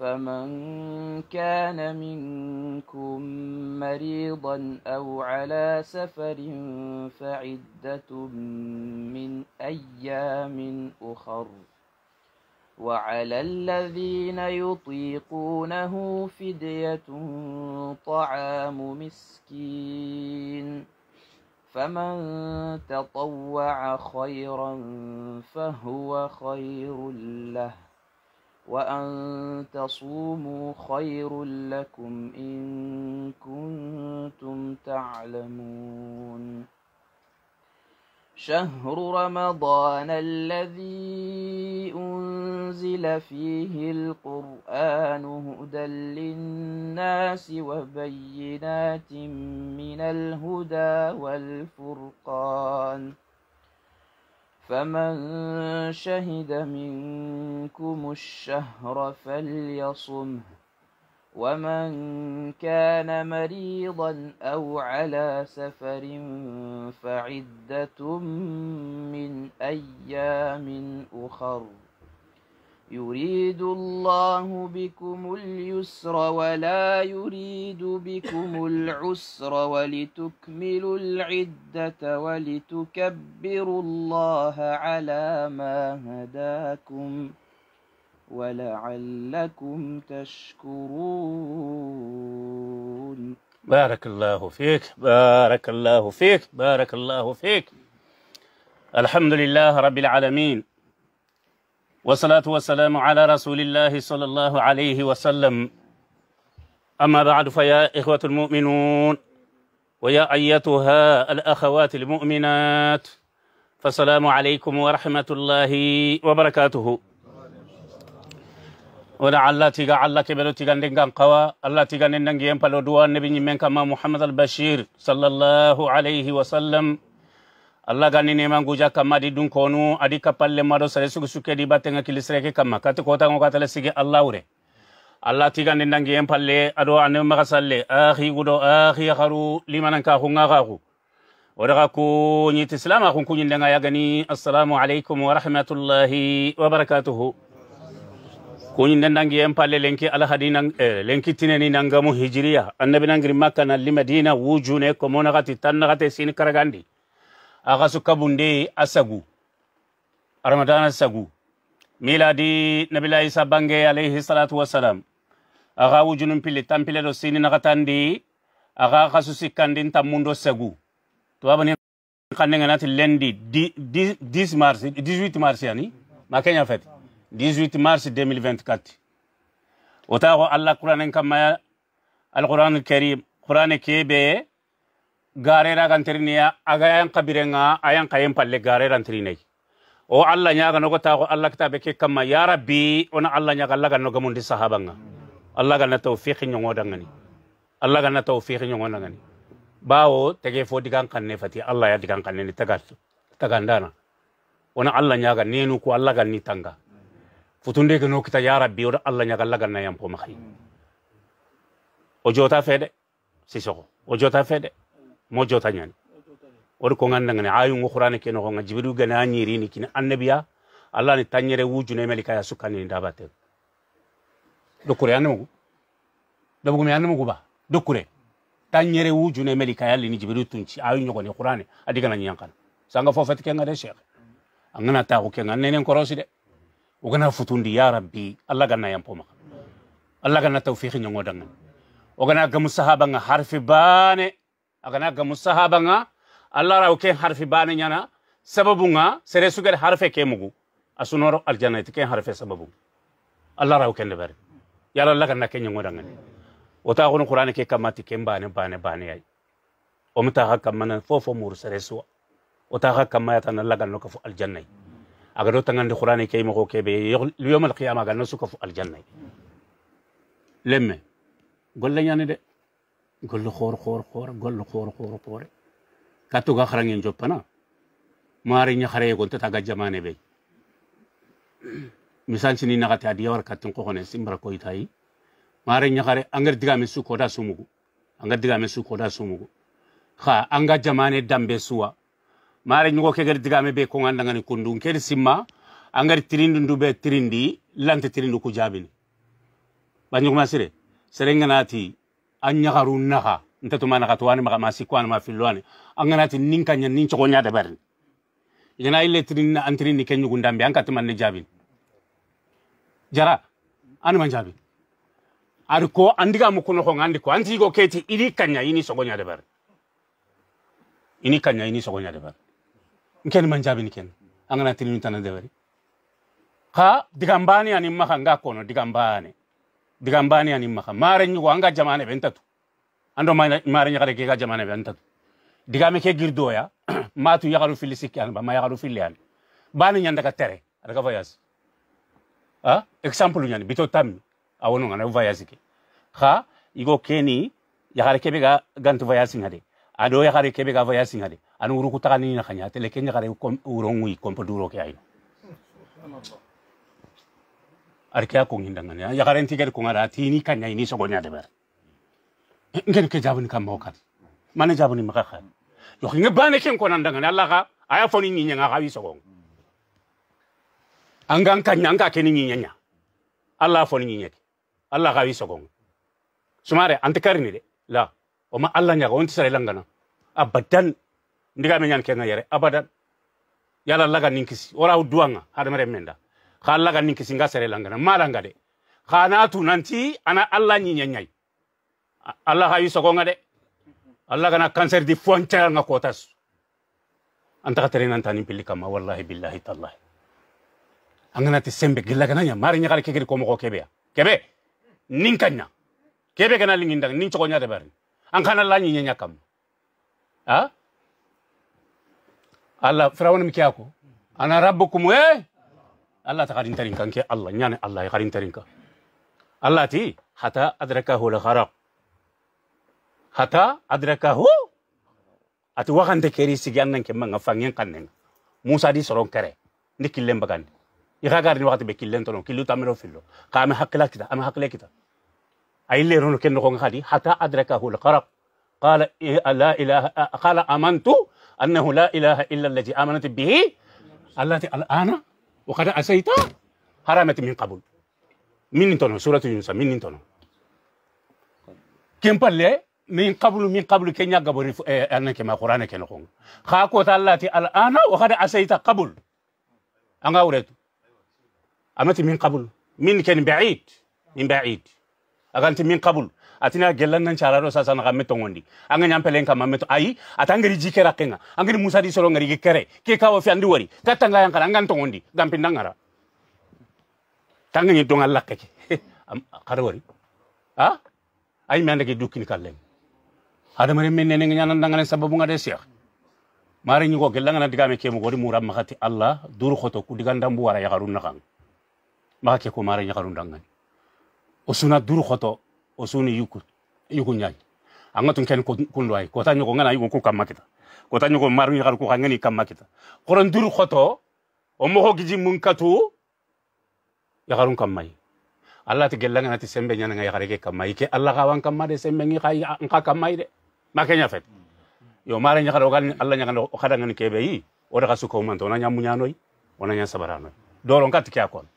فمن كان منكم مريضا أو على سفر فعدة من أيام أخر وعلى الذين يطيقونه فدية طعام مسكين فمن تطوع خيرا فهو خير له وأن تصوموا خير لكم إن كنتم تعلمون شهر رمضان الذي أنزل فيه القرآن هدى للناس وبينات من الهدى والفرقان ۖ فمن شهد منكم الشهر فليصمه ومن كان مريضا او على سفر فعده من ايام اخر يريد الله بكم اليسر ولا يريد بكم العسر ولتكملوا العدة ولتكبروا الله على ما هداكم ولعلكم تشكرون بارك الله فيك بارك الله فيك بارك الله فيك الحمد لله رب العالمين والصلاة والسلام على رسول الله صلى الله عليه وسلم أما بعد فيا إخوة المؤمنون ويا أيتها الأخوات المؤمنات فالسلام عليكم ورحمة الله وبركاته ولا الله تيجا الله كبرو تيجا نينغان قوا الله تيجا نينغان يمبالو دوا نبي من كما محمد البشير صلى الله عليه وسلم alla ganni neman guja kamma di dun konu adi kapalle mado sare sugu suke di batenga kilisreke kamma kati kota ngo katale sige alla ure alla tigande ndangi en palle ado ane maga salle akhi gudo akhi kharu limanan ka hunga gagu ورغا كو نيت اسلام اخون كو نينغا يغني السلام عليكم ورحمه الله وبركاته كو نين نانغي ام بالي لينكي على هدينا لينكي تينني نانغامو هجريه النبي نانغري مكه لمدينه وجونه كومونغاتي تنغاتي سين كرغاندي akaso kabunde asagu ramadan asagu miladi nabila isa bange alayhi salatu wassalam aga wujunun pili tampile do sini nakatandi aga akaso sikkandi ntammundo sagu tubabani kannenga nati lendi 10 mars 18 mars yani makenya fete 18 mars 2024 وتاغو الله قرآن كما القرآن الكريم قرآن كيبي garera kan teriniya aga yang kabirenga ayang kayen palle garera terinai o allah nya kan ogota ko allah kitabe ke kama ya rabbi ona allah nya kan allah ga no gamun di sahabanga allah kan na tawfiqi nyongo dangani allah kan na tawfiqi nyongo dangani bawo tege fo digan ne fati allah ya digan ne ni tagal tagandana ona allah nya kan nenu ko allah kan ni tanga futunde ke no kita ya rabbi ona allah nya kan allah na yam po makhi o jota fede sisoko o jota fede mo jota ñani oɗo ko gandagani ayungo qur'ana ke nga jibril gani ñiri ni kini annabiya allah ni tañere wujune meli kaya sukkanini do dokkure mi dabugumi annamugu ba tanyere wuju ya wujune melika ya lini jibril tunci ayu ñogoni qur'ane adigana ñiyankana sanga fo fati kenga de cheikh angana taxu kenga ko korosi de gana futundi ya rabbi allah ganna poma allah ganna tawfiqi o gana gamu sahaba nga harfi bane agana gamu sahaba nga allah raw ke harfi bana nyana sababu nga sere sugar harfe ke mugu asunoro aljannati ken harfe sababu allah raw ken bari yala laga na ken ngoda ngani wata gono qur'an ke kamati ken bane bane bane ay o mata hakka mana fofo mur sere suwa wata hakka ma yata na laga no kafu aljannai aga do tangande qur'an ke mo ke be yawmal qiyamah ga no sukafu aljannai lemme golle nyani de gollo hoore hoore hoore gollo hoore hoore hoore kattuga harangen joppana maari ñahareye gonte taga jamane ɓey misancini nagate adi yawar kattin kohone simbara koytayi maari ñahare angar digame su sumugu angar digame su sumugu ha anga jamane dambe suwa maari ñugo keger digame ɓe kon andagani kundun simma angari tirindi ndu ɓe tirindi lante tirindi ku jaabini ɓañuguma sire serenganati anyagaru naga nta tuma naga kuan maga masikwana angana anganati ninka nya nin konya de barni ina ile trin na antrin ni kenyu gundambe anka tuma ne jabin jara anu manjabi ariko andiga mukuno ko ngandi ko anti go keti ili kanya ini sogonya de barni ini kanya ini sogonya de barni nken manjabi ni ken anganati ni tana de barni ka digambani ani maka nga kono digambani digambani ani maka mare nyi wanga jamane bentatu ando mare nyi kare ke jamane bentatu diga me ke girdo ya matu ya garu fili sikyan ba ma ya garu filian. bani nyanda ka tere ada ka voyage ha example nyani bito a wono ngana voyage ke ha igo keni ya kare ke ga gantu voyage ngade ado ya kare ke ga voyage ngade anu ruku takani ni na khanya tele ke nyi kare urongu ikompo duro ke ayo arkeya kong hindangan ya ya karen tiga kong ara tini kanya ini sogonya debar ngen ke jabun kam mau kan mana jabun maka kan yo hinga bane yang kon andangan Allah ka aya foni ni nyanga ka sogong angang kan nyanga keni ni nya, ala foni Allah ka sogong sumare antekarini de la oma ala nya nyaga tisare langana abadan ndiga menyan nyan yare abadan yala laga ninkisi ora duanga hadamare menda ka ga nin nga sere langana malanga de ka tu nanti ana alla nyi nyanyai alla ha yuso ko ngade alla na cancer di foncha nga kotas anta katere nan tani pilli kama wallahi billahi tallahi angana ti sembe gilla kana nya mari nyakare kegeri ko mo ko kebe ya. kebe ninkanya kebe kana linginda nin choko nya de bari an la nyi nyanya kam ha alla mikiyako ana rabbukum eh الله تقارن ترينك أنك الله يعني الله يقارن ترينك الله تي حتى أدركه الغرق حتى أدركه أتو وغن تكيري سيجانا كمان غفانين قنن موسى دي سرون كره نكلم بغان قارن وقت بكلم تنو كيلو تامرو فيلو قام حق لك كده أما حق لك كده أي اللي رونو كن نقول هذه حتى أدركه الغرق قال إيه، لا إله قال آمنت أنه لا إله إلا الذي آمنت به الله تي الآن وقد أسيت هرمت من قبل من تنو سورة يونس من تنو كم بالله من قبل من قبل كنيا قبل إيه، أنا كما قرآن كنا قوم خاكو تالاتي الآن وقد أسيت قبل أنا أريد أمتي من قبل من كان بعيد من بعيد أغنت من قبل atina gelangan nan chararo sa sa na kamme tongondi anga nyam pelen kam meto ai ai ri jikera kenga ri musa di solo ngari kere ke kawo fi andi wari katanga yang kala ngan tongondi gampin dangara tanga ngi tonga lakke kare wari ha ai mende ke dukini kalem ada mari men nene nyanan dangane sababu ngade syekh mari ñi ko gellan ngana digame ke mo gori muram makati allah duru khoto ku ya wara yagarun nakang ke ko mari yagarun dangane osuna duru khoto osuni yuku yuku nyai anga tun ken kun loai kota nyoko ngana yuko kuka makita kota nyoko maru yakar kuka ngani kamakita koron duru khoto omoho giji munkatu yakarun kamai Allah ti gelanga nati sembe nyana nga yakare ke kamai ke Allah kawan kamade sembe ngi kai angka kamai de makanya fet yo mare nyakar okan Allah nyakan okada ngani kebei ora kasuko manto na nyamu nyanoi ona nya sabarano doron kat kya kon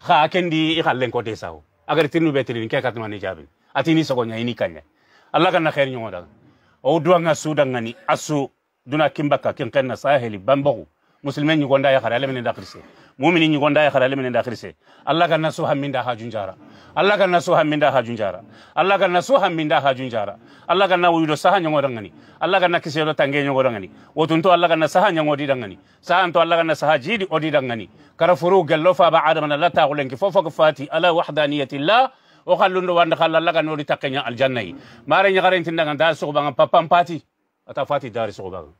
kha kendi ikhallen ko desawo agar tinu betri ni kya katmani jabin atini sogo ñayini kaña alla ganna khair ñogo daga o duwa nga suda ngani asu duna kimbaka ken xenna saheli bambaxu musilme ñigonda yaxare ale mu'minin daxirse gonda ya yaxare ale mene daxirse alla ganna su hamminda haju njara alla ganna su hamminda haju njara alla ganna su hamminda haju njara alla ganna wuyudo saha ñogodangani alla kise do tange ngani ñogodangani wotunto alla ganna saha ñagodidangani sahanto alla ganna saha jiidi odidangani kara furu gallofa gello faba adamana la taxulenki fofoko fati ala wahdaniyati Allah o khallundu wanda khallalla ga nori takkenya aljannayi mare nyagarin tinda ga dar sugo banga papam pati ata fati dar sugo banga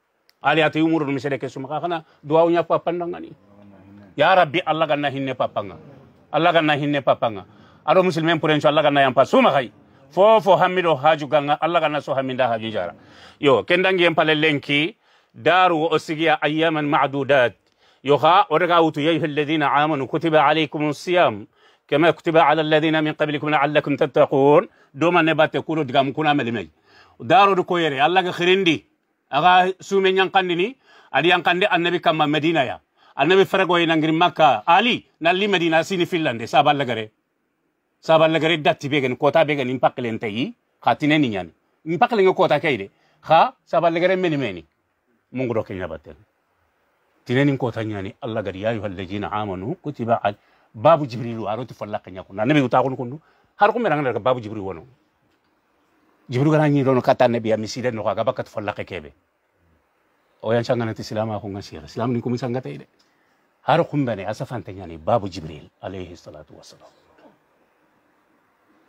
ali ati umuru misere ke sumaka kana duwa unya papandangani ya rabbi allah ga na hinne papanga allah ga na hinne papanga aro muslimen pour inshallah ga na yampa suma khay fofo hammiɗo haaju ganga allah gana so hamminda haaju jara yo ken dangi en pale lenki daru o sigiya ayaman madudat yo ha o rega wutu ya ayuha alladina amanu kutiba alaykum siyam كما كتب على الذين من قبلكم لعلكم تتقون دوما نبات كولو دغام كنا ملمي دارو دو كويري الله خيرندي اغا سومي نانقاندني ادي يانقاندي النبي كما مدينه يا النبي فرغو ينغري مكه علي نالي مدينه سيني فيلاند سابال لغري سابال لغري داتي بيغن كوتا بيغن امباكلين تاي خاتيني نيان امباكلين كوتا كايدي خا سابال لغري مني مني مونغرو كينيا باتل تينين كوتا نياني الله غري يا ايها الذين امنوا كتب عليكم babu jibrilu aroti falla kanya ko nanabi uta ko kundu har ko meranga babu jibrilu wono jibrilu gana ni dono kata nabi ami no ga bakat falla ke kebe o yan changa na ko ngasi islam ni ko misanga tay de har asafan tanya babu jibril alayhi salatu wassalam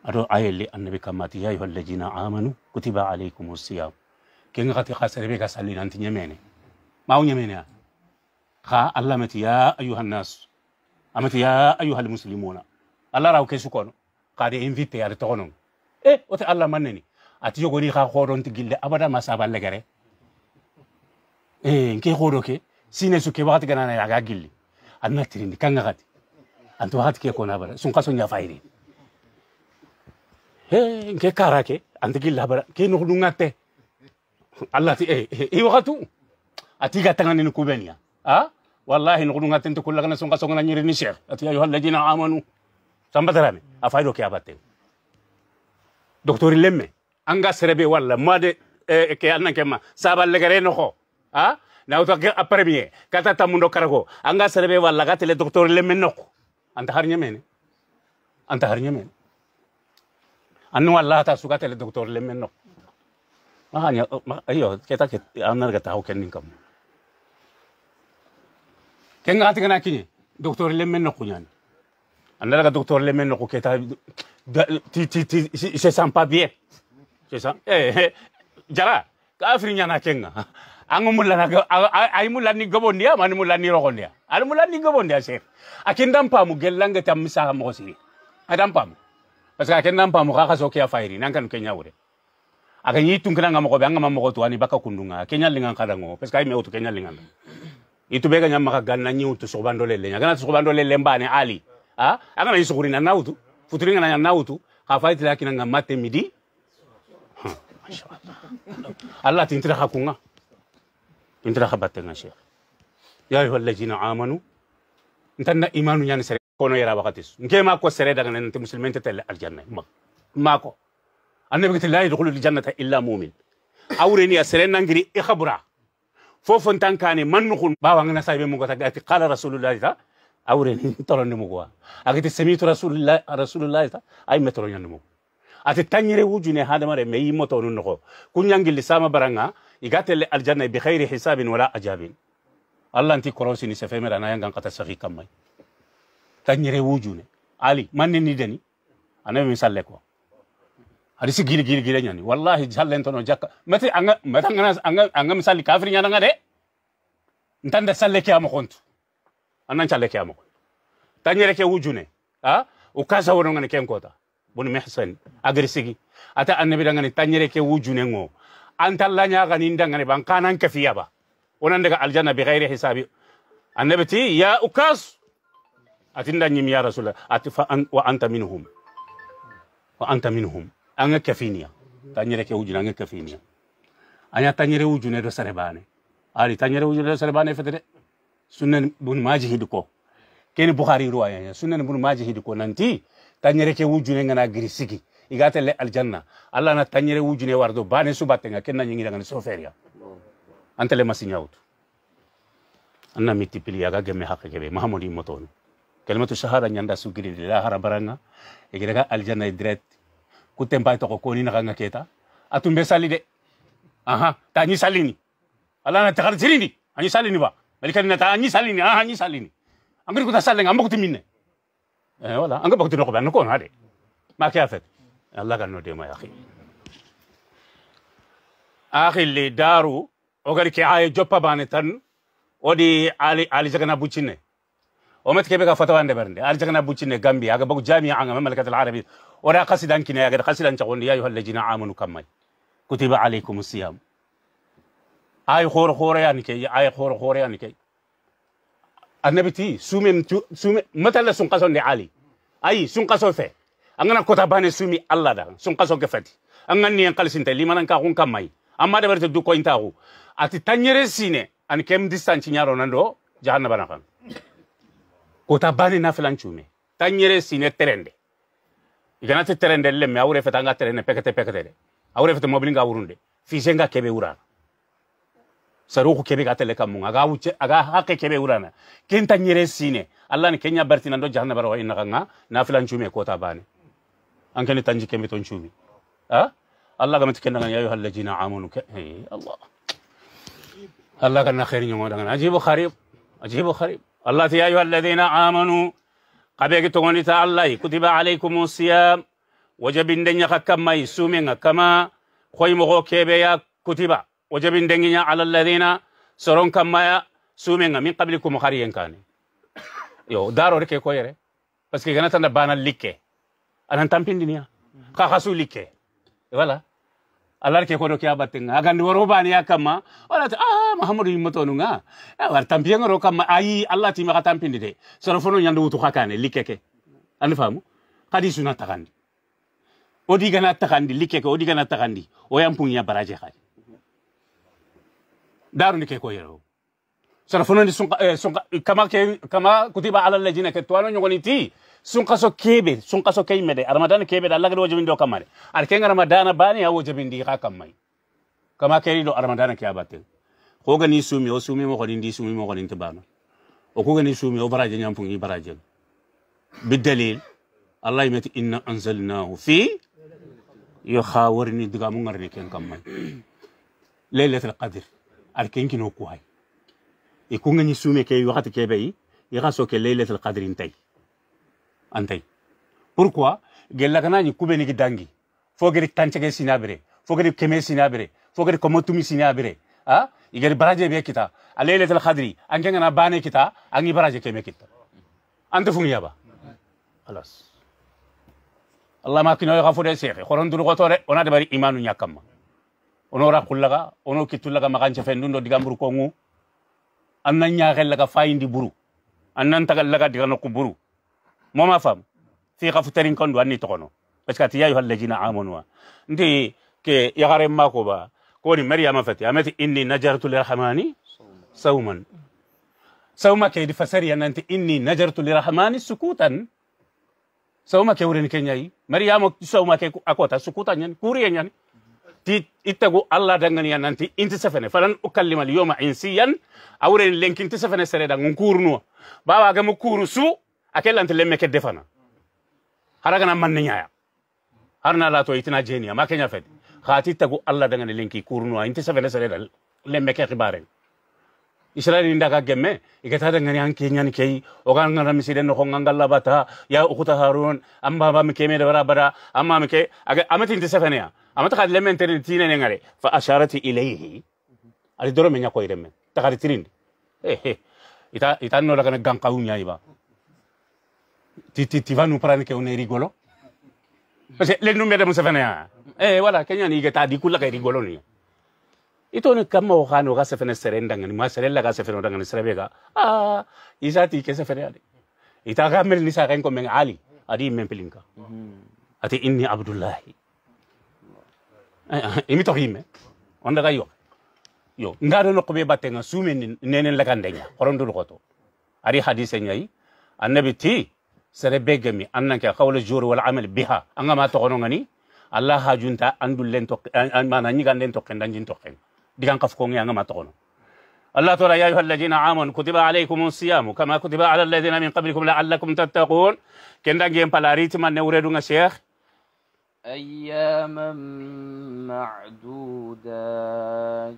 ado ayeli annabi kamati ya ayyuhal ladina amanu kutiba alaykumus siyam kenga kati khasare be ka salli nanti nyemene mawo nyemene ha allah mati ya ayyuhan nas amati ya ayuhal muslimuna alla raw ke sukono kade invité yar togonon e eh, wote alla manneni ati yogoni ha hoɗonti gille abada ma saba legere e nke hoɗo ke sine suke wakati ganana yaga gilli anna tirindi kanga kati anto wakati ke kona abada sun kaso nya fayri e eh, nke kara anti gille abada ke no dunga alla ti e e wakatu ati gatanga ni kubenya a ah? wallahi nukunu nga tente kulla kana sunga songa nyiri ni sheikh ati ayuha alladhina amanu sambatarame afaido ke abatte docteur lemme anga serebe walla made e eh, eh, ke anna kema saba legere no ho ha na uta ke premier kata tamundo karago anga serebe walla gatele docteur lemme noko anta har mene anta har mene annu allah ta sugatele docteur lemme noko ma hanya ayo keta ke anar gata ho kenin kamu kenga ati kana kinye docteur le men nokku nyani andala ka docteur le ti ti ti se sent pas bien se sent eh, eh jara ka afri nyana kenga angu mulana ay mulani gobondia mani mulani rogondia al mulani gobondia se akindam pamu gelanga tam misa mo siri adam pamu parce que akindam pamu ka ka fairi nankan kenya wure akanyi tunkana ngamo ko banga tuani baka kundunga kenya lingan kadango parce que me otu kenya lingan itubega nyama kagana nyu tu sokubando lele nya kana sokubando lele mbane ali ha na isukuri na nautu futuringa na nautu kafaiti kina nga mate midi Allah tintira hakunga tintira habatenga sheikh ya ayyuhallazina amanu ntanna imanu nyani sere kono yara wakatis ngema ko sere daga nan te muslimente tel aljanna ma mako annabi ta la yadkhulu aljannata illa mu'min awreni sere nangiri ikhabra fofontan kane mannuhun bawangana sahibe mugo ta gati qala rasulullahi ta awreni toronni mugo agati semitu rasulullahi rasulullahi ta ay metoro nyandi mugo ati tanyere wujune hadamare meyi moto nun noko kunyangil sama baranga igatelle aljanna bi khairi hisabin wala ajabin allah anti koronsi ni sefemera na yangan kata sahi kamai tanyere wujune ali manni ni deni anabe misalle ko harisi gili gili gili nyani wallahi jallen tono jakka mati anga mati anga anga misali kafir nyana nga de ntanda salle ke amokontu anan challe ke amokontu tanyere ke wujune ha ukaza wono ngane ken kota bun mihsan agrisigi ata annabi dangane tanyere ke wujune ngo antalla nya ga ninda ngane bankanan kafiya ba onan daga aljanna bi ghairi hisabi annabi ti ya ukas atinda nyim ya rasulullah atifa an, wa anta minhum wa anta minhum an ka kafiniya tanyere ke ujuna an ka kafiniya anya tanyere ujune do sarebane ali tanyere ujune do sarebane fetede sunan bun maji hidko keni bukhari ruwaya ya sunan bun maji hidko nanti tanyere ke ujune ngana girisigi igatelle aljanna allah na tanyere ujune wardo bane subatenga kenna nyingira ngani soferia antele masinyautu anna miti pili aga gemme hakka kebe mahamodi motoni kalimatu shahada nyanda sugiri la harabaranga igiraga aljanna direct kutempa itu kok koni na nggak kita atumbe sali de aha tani salini ala na ini, jirini ani salini ba balikani na ta ani salini aha ani salini angri kita saling, ambok timine eh wala anggap aku tidak ko ban makiafet, na de ma allah kan nudi ma yakin akhir le daru ogari ke ay joppa banetan odi ali ali jagana bucine kebeka met kebe ka fatawa nde bernde ali jagana bucine gambia aga bagu jami'a anga mamlakatul arabiyya ولا قصدا كنا يا قصدا تقول يا أيها الذين آمنوا كما كتب عليكم الصيام أي خور خور يعني كي أي خور خور يعني كي النبي تي سومي سومي متى سنقصون علي أي سنقصون فيه angana kota bane sumi alla da sun kaso ke fati angan ni yankal sinte limanan ka kun kamai amma da berte du ko inta ko ati tanyere sine an kem distance nyaro nando jahanna bana kan kota bane na filan جنات الترين دللي ما أوري فتانغا الترين بكتة بكتة ده أوري فت موبيلين غاوروندي فيشينغا كبي ورانا سروق كبي قاتل لك مونغا غاو ج أغا هاك كبي ورانا كين تنيرس سينه الله نكينيا برتين عندو جهنم بروه إن غنغا نافلان شومي كوتا باني أنكني تنجي كمي تنشومي ها الله قامت كنا غنيا يهال لجينا عامونو ك هي الله الله كنا خيرين يوم ده غنا أجيبو خريب أجيبو خريب الله تيا يهال لجينا عامونو قبيك تغني الله كتب عليكم الصيام وجبن دنيا كما يسومين كما خوي مغو كيبيا كتب وجب دنيا على الذين سرون كما سومين من قبلكم خريين كان يو دارو ركي كويري بس كي كانت بانا ليكي انا تامبين دنيا خاصو ليكي فوالا alar ke kodo kya batin aga ndi woro bani yakama wala ta ah muhammadu yimoto nunga war tampien ro kama ayi allah ti maka tampindi de soro fono nyandu wutu khakane likeke andi famu kadi suna takandi odi gana takandi likeke odi gana takandi o yampung ya baraje khadi daru ni ke ko yero soro fono ni sunka eh, sunka kama ke kama kutiba ala lajina ke tuano nyogoni ti sunkaso kebe sunkaso kay mede ramadan kebe da lagado wajibin do kamare ar ken ramadan bani ya wajibin di ka kamai kama keri do ramadan ke abate ko gani sumi o sumi mo godin di sumi mo godin tabana o ko gani sumi o baraje nyam fungi baraje bidalil allah yimati inna anzalnahu fi yakhawarni diga mu ngarni ken kamai laylatul qadr ar ken kino ko hay ikungani sumi ke wakati kebe yi yaga soke laylatul qadr intai antay pourquoi gella kana ni ni gidangi fogeri tanchege sinabere fogeri keme sinabere fogeri komotumi sinabere ha igeri baraje be kita alele tal khadri anke na bane kita angi baraje keme kita ante fungiya ba خلاص الله ما كنا يغفر سيخي خورن دور غطورة ونا دبري إيمان يكما ونورا كلغا ونو ono ما كان شفندون دو ديغام برو كونغو أنن ياغل لغا فاين دي برو أنن تغل لغا ديغانو moma fam fi xafutarin kan duwanni togono parce que ati ya yuhal lajina amonuwa nti ke yaxaren mako ba koni maryama fati amati inni najartu lirahmani sauman sauma ke di fasariya nanti inni najartu lirahmani sukutan sauma ke wurin kenyai maryama sauma ke akota sukutan yan kuriya yan ti ittagu allah danganiya nanti inti sefene falan ukallima alyawma insiyan awren lenkin ti sefene sereda ngun kurnuwa bawa ga mu kuru أكل أنت لم يكن دفنا هرجعنا من نيا هرنا لا تويتنا جينيا ما كنا فدي خاتي تقو الله دعنا لينكي كورنوا أنت سفلا سر لم يكن خبرين إسرائيل إن دعك جمع إكثار دعنا يان كينيا نكاي أوكان غنا مسيرنا خونغان غلا باتا يا أخوتا هارون أم بابا مكيمي دبرا برا أم ما مكى أمت أنت سفنا يا أمت خاد لم ينتين تينا نعري فأشارت إليه أريد دور من يا كويرم تكاد ترين إيه إيه إتا إتا نورا كنا غن كاونيا إبا tu, tu, tu vas nous prendre qu'on est rigolo parce que les numéros de Museveni eh, eh voilà Kenya ni geta di est rigolo ni ito ni kama wakano ga sefene serenda ngani ma serella ga sefene ndanga serebega ah izati ke sefene ade ita ga mel ni sa ga ngomeng ali adi mempelinka ati inni abdullahi imi eh, eh, e to hime onda ga yo yo ndare no ko be batenga sumen nenen lagandenya horondul goto ari Hadi nyai annabi ti سربي جمي أنك قول الجور والعمل بها أنا ما تقولوني الله هاجونتا أندو لين تك أن ما نني كان لين تكين دانجين تكين دي كان كفكوني أنا ما تقولون الله تعالى يا أيها الذين آمنوا كتب عليكم الصيام كما كتب على الذين من قبلكم لعلكم تتقون كن دانجين بالاريت ما نوردون الشيخ أياما معدودات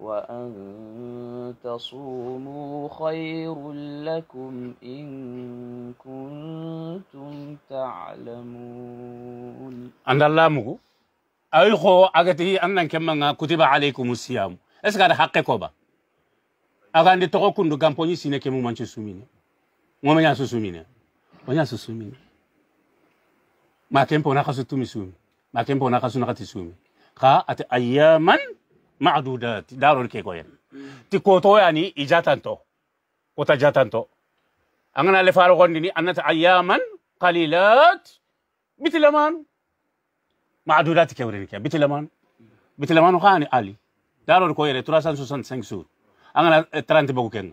وأن تصوموا خير لكم إن كنتم تعلمون أن الله مغو أي خو أغتي أنن كما كتب عليكم الصيام إس غاد حق كوبا أغان دي تخو كندو كامبوني سيني كمو مانشو سوميني مومن ياسو سوميني ونياسو سوميني ما كمبو نخسو تومي سومي ما كمبو نخسو نختي سومي خا أت أياماً معدودات دارو الكيكوين تكوتو يعني إجاتانتو كوتا جاتانتو أنا اللي فارغون ديني أنت أياما قليلات مثل ما معدودات كورين كيا مثل ما مثل ما خاني علي دارو الكوين 365 سور أنا ترانت بوكو كن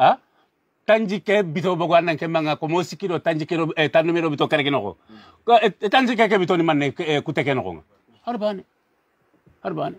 ها tanji ke bito bogo anan ke manga ko mosiki do tanji ke e tanu mero bito kare kenoko ko tanji ke ke bito ni manne ku te kenoko harbani harbani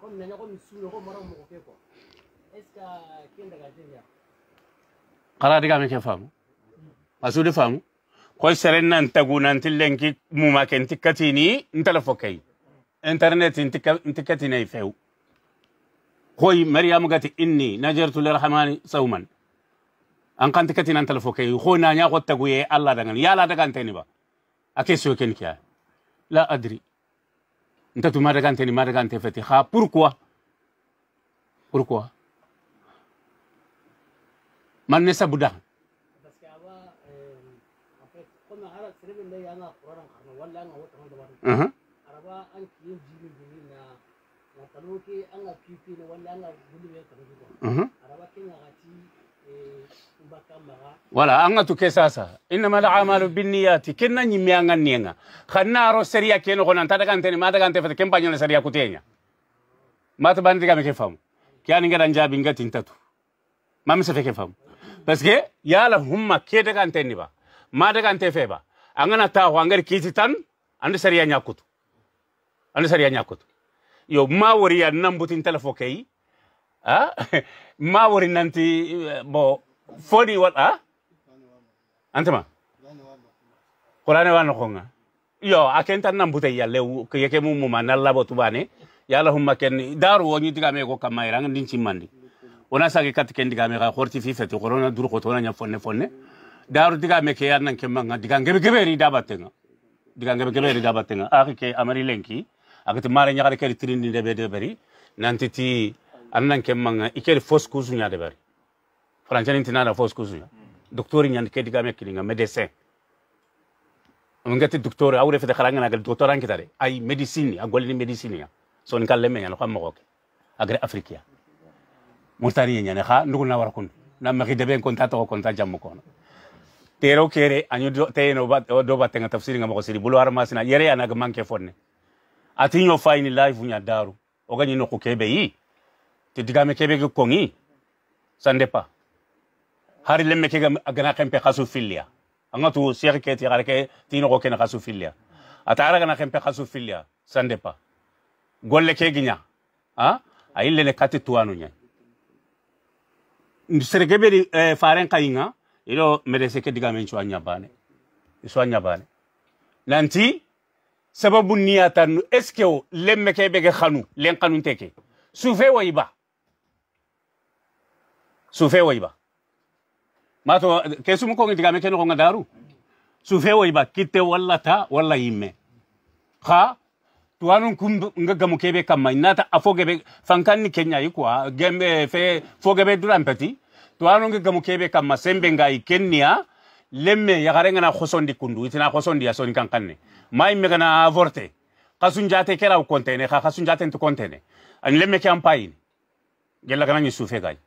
comme eh, nana comme sulu comme mara mo ke ko est ce que ken daga tinya kala diga me ke famu asude famu ko seren nan tagu nan tilenki muma ken tikati ni ntala fokai internet intikati ne few koy maryam gati inni najartu lirhamani sawman an kan tikati nan tala fokai ko na nya ko tagu ye alla daga ni yala daga anteni ba ake so ken kiya la adri ntatu maragante ni maragante fatiha pourquoi pourquoi man ne sabuda uh uh -huh. Uh-huh wala an ga ke sasa innama alamalu binniyati ken na ñimme an ga nienga xan na aro sariya ke noxona nta dagantene ma dagante fata ken bañona sariya kuteña mata bandigame ke famu ke ani ngadan jaabi nga tintatu mami sefe ke parce que yala humma ke dagantenni ba ma dagante fe ba an gana taxo an gari kiiti tan andi sariya ñakkutu andi sariya ñakkutu yo ma woriya nan butin telefo keyi ma wori nanti bon foni wat a antama qur'ane wa nokonga yo akenta nan bute ya lew ke yake mum mum na labo tubane ya allahumma ken daru woni diga me ko kamay rang din cimmandi ona sage kat ken diga me ka horti fi fete corona dur ko tona nya fonne daru diga me ke yarnan ke manga diga ngebe gebe ri dabatenga diga ngebe gebe ri dabatenga akike amari lenki akati mare nyaare ke tirindi de be de beri nanti ti annan ken manga ikeri fausse couche nya de bari français ntina da fausse couche nya docteur nya ke diga me kilinga médecin ngati docteur awre fete kharanga na gal docteur an kitare ay medicine a golni medicine ya so ni kalle nya ko amako agre afrikia murtani nya ne kha ndugu na warakun na ma ki deben konta to konta jammu ko tero kere anyu te no ba do ba tenga tafsiri ngam ko siri bulu arma sina yere ana ga manke fonne atinyo faini live nya daru o ko kebe yi ti digame kebe ke kongi sande pa hari lemme ke gana kempe khasu filia anga tu sir ke ti garke ti no ke khasu filia ata atara gana kempe khasu filia sande pa golle ke ginya ha ayille ne kati tu anu nya ndisere kebe di eh, faren kayinga ilo merese ke digame nchwa nyabane iswa nyabane nanti sababu niyata nu eske o lemme kebe ke khanu len kanun teke sufe wa iba sufe wayba mato kesum ko ngi digame ken ko ngadaru sufe wayba kitte wala ta wala yimme ha tuwanun kun nga gamu kebe kamma inata afogebe fankanni kenya yikwa gembe fe fogebe duran peti tuwanun nga gamu kebe kamma sembe ngai kenya lemme yagare ngana khosondi kundu itina khosondi yasoni kankanne mai megana avorte kasun kera kontene kha kasun jate ntu kontene an lemme kyan payin sufe gai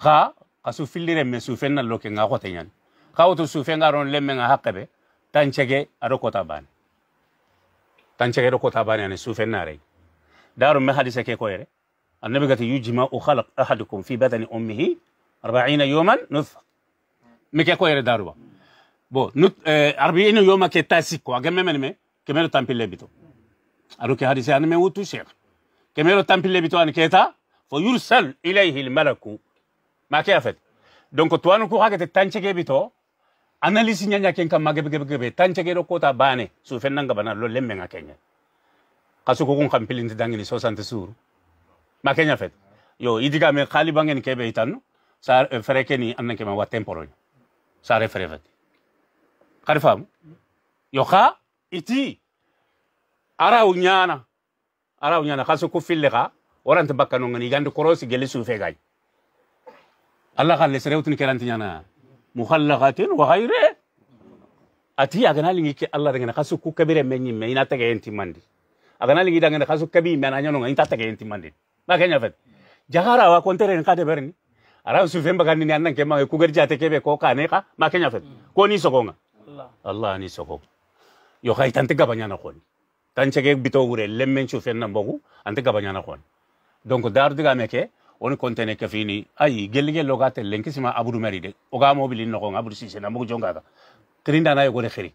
xa xa su filliremme sufen na loke nga xoteñani xa wotu sufe nga ron lemme nga xaqebe tancege aɗo kota bane tancege ɗo kota bane ane sufen na rey darum me hadise ke koyere annabi gati yujmau halak ahadukum fi badani ummihi arbaina yoman nutfa mi ke koyere daruba bon nut eh, arbaina yoma ke tasikko a gemme mene me kemero tampille bito aɗo ke hadise ane me wutu cheikh kemero tampille bito ane keta fa yursal ilayhi lmalaku make afet donc tuwanu ku hakete tancege bito analyse nyanya ken kam magebe gebe do kota bane su fennan gaba lo lemme nga kenya kasu ko kun pilinti dangini so sante suru make afet yo idiga me khali bangen kebe itanu sa ferekeni annan ke ma wa temporo sa re ferevet khari fam yo kha iti araw unyana ara unyana kasu ku fille kha warante bakkano ngani gande korosi gele su fe alla khalle serewtun kelanti nyana mukhallaqatin wa ghayre ati agana lingi ke alla dengena khasu ku kabire menyi me ina tege enti mandi agana lingi dengena khasu kabi me ananyo nga inta tege enti mandi ba kenya fet jahara wa kontere nka de berni ara su femba ni annan kema ku garja te kebe ko kane ka ma kenya fet ko ni sokonga allah ni soko yo khay tante gabanya na khoni tan chege bito wure lemmen chu fen nan ante gabanya na khoni donc dar diga meke woni kontene ke fini ayi gelige loga telle nkisima abudu meri de oga mobili nogo abudu sise na jonga jongaga trinda na yogore khiri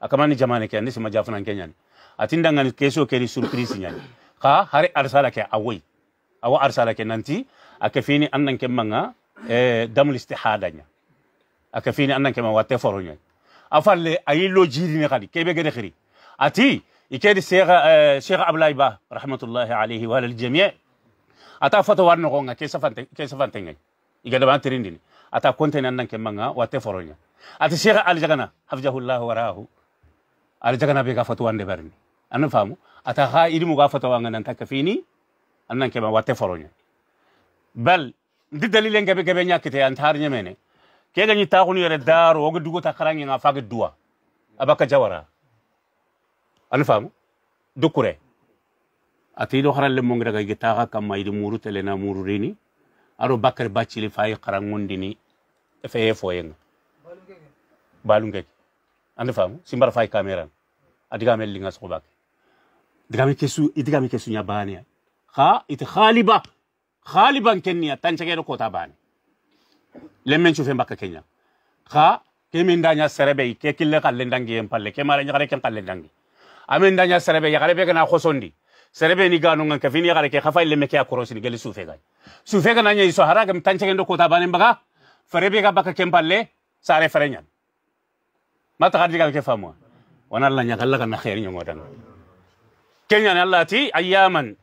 akamani jamane ke sima jafuna kenya ni atinda ngani keso keri surprise nyani ka hari arsala ke awoi awo arsala ke nanti akafini annan ke manga e eh, damul istihada nya akafini annan ke ma mawate nya afalle ayi lo jiri ni khali kebe gede khiri ati ikedi sheikh eh, sheikh ablaye ba rahmatullahi alayhi wa al jami' ata foto war no gonga kesa fante kesa fante ngai igada ban tirindini ata konten nan ke manga wate foronya ati sheikh ali jagana hafjahullah warahu ali jagana be ga foto wande berni an famu ata ha ilmu ga foto wanga nan takafini annan ke ma wate foronya bal ndi dalilen gabe gabe nyakite an tar nyemene ke ganyi ta kunu yere daro ogu dugo ta nga fage dua abaka jawara an famu dukure atido haralle mongira ga gitaga kama idi muru telena muru rini aro bakar bacili fay qarangondini fe fo yenga balunge ande famu simbar fay kamera adiga mel linga so bak diga mi kesu idiga mi kesu nya bani kha it khaliba khaliban kenya tanchage ko ta bani lemmen chu fe mbaka kenya kha kemin danya serebe ke kille kalle empalle ke nyare ken kalle amen danya serebe yagare be kana khosondi serebe ni ganu ngan kafini gare ke khafa ilme ke akoro sin gele sufe gai sufe ga nanya iso haraga mtanche gendo kota banen baga farebe ga baka kempalle sare farenyan mata gadi gal ke famwa wana Allah nya galla kan khair nya modan kenya ni Allah ti ayyaman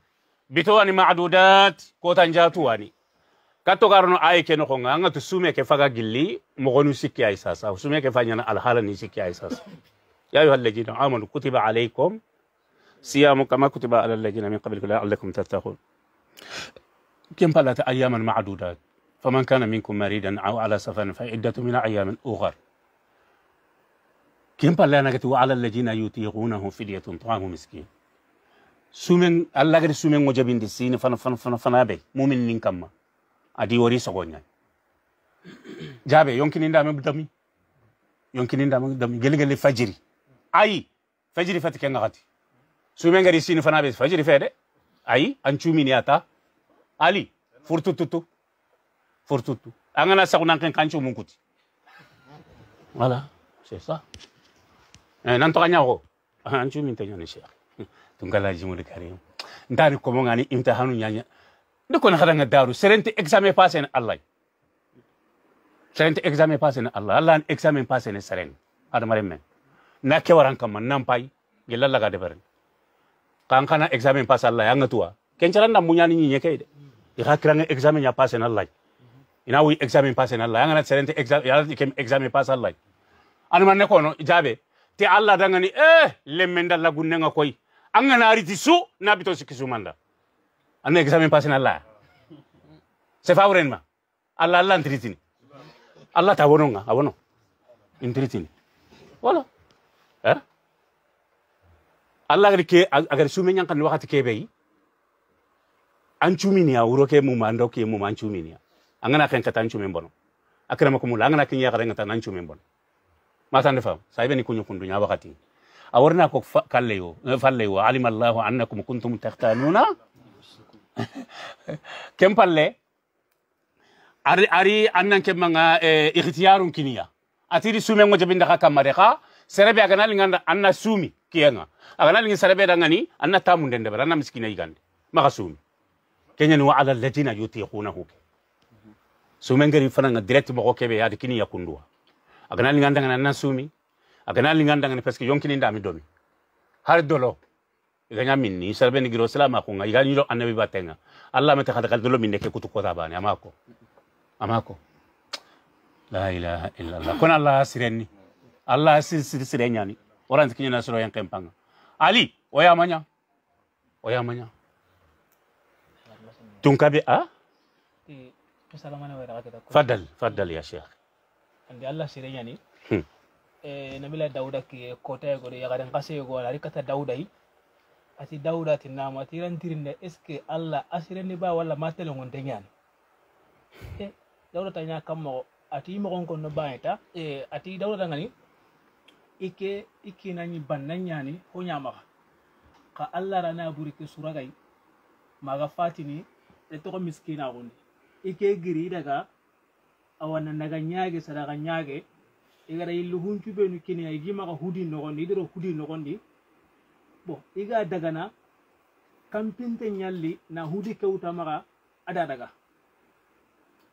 bitowani ma'dudat kota njatu wani katto garno ay ke no khonga ngatu sume ke faga gilli mo gonu sikki ay sasa sume ke fanya al halani sikki ay sasa ya ayyuhal ladina amanu kutiba alaykum صيام كما كتب على الذين من قبلكم لعلكم تتقون كم بلت أياما معدودات فمن كان منكم مريدا أو على سفر فعدة من أيام أخر كم بلت أنا على الذين يطيقونه فدية طعام مسكين سومن الله غير سومن وجبين دسين فن فن فن فن أبي مؤمن نكما أدي وري سقونا جابي يمكن إن دام بدمي يمكن إن دام بدمي جل جل فجري أي فجري فتك نغتي suumen gadi siin fanaa bees fajiri fede ayi an cuumini ata ali furtututu furtutu angana kana sagunan kan kan cuumun kuti voilà c'est ça eh, nan toga ñaxo an ah, cuumin te ñani cheikh tunkala jimul karim ndari komo ngani imtihanu ñaña nde kono haɗanga daru serente examen passé ne allah serente examen passé ne allah allah examen passé ne seren adamaren men na kewaran kamma nan pay gella laga deberen kan kana examen pass Allah yanga tuwa ken charan na munya ni nyeke ide ira kiranga examen ya pass na Allah ina wi examen pass na Allah yanga na serente examen ya kem examen pass Allah anu man ne kono jabe te Allah danga ni eh lemenda la gunne nga koy anga na riti su na bito sikisumanda anu examen pass na Allah se favoren ma Allah Allah tritini Allah ta wononga awono intritini wala eh allah gari ke agari sume ñankandi wakati keɓeyi an cuminiya wuro ke mum ando ke mum an cuminiya a gana ken kata an cumen bono a kirama ko mula a gana ken yakarengatan an cumen bono matande fam sa ɓeni kuñukunduña wakati a warna ko kalle yo falle yo alima allahu annakum kuntum tahtanuna ken palle ari ari annan ke maga ihtiyarum kiniya atiri sumen ngo jabinda ka kammare ka serebe aga nalinga anna sumi kiyenga aga serebe dangani anna tamu ndende bara anna miskina igande maka sumi kenya ni wa ala alladhina yutiqunahu ke sumengeri fananga direct mo kebe yadi kini yakundua aga nalinga ndanga anna sumi aga nalinga ndanga yonkini ndami domi har iganya minni serebe ni giro salama kunga iganyo annabi batenga allah mata khadakal dolo minne bani amako amako la ilaha illallah kona allah sirenni allah siri sire ñani orang kiñana kini yen yang kempang ali Oyamanya oh ya, Oyamanya oh ya, o ah tun kabe a faddal faddal ya syekh andi allah nyani ñani hmm. eh, nabila dawuda ki kota ya kadang kase go lari kata daudai ati Dauda ti nama ati rantirinde est eske allah asireni ba wala ma tele gonte ñani eh, tanya ati mogon konno eh, ati Dauda ngani ike ikinañi bannanñani ho ñamaxa xa allah rane a burike suragay maga fatini e toxo miskinaxundi ike giri daga awana naga ñage sadaxa ñage i gara yillu xuncuɓenu kini a gimaxa xudi noxondi idero xudi noxondi bon i ga dagana kampinte ñalli na xudi kewtamaxa ada daga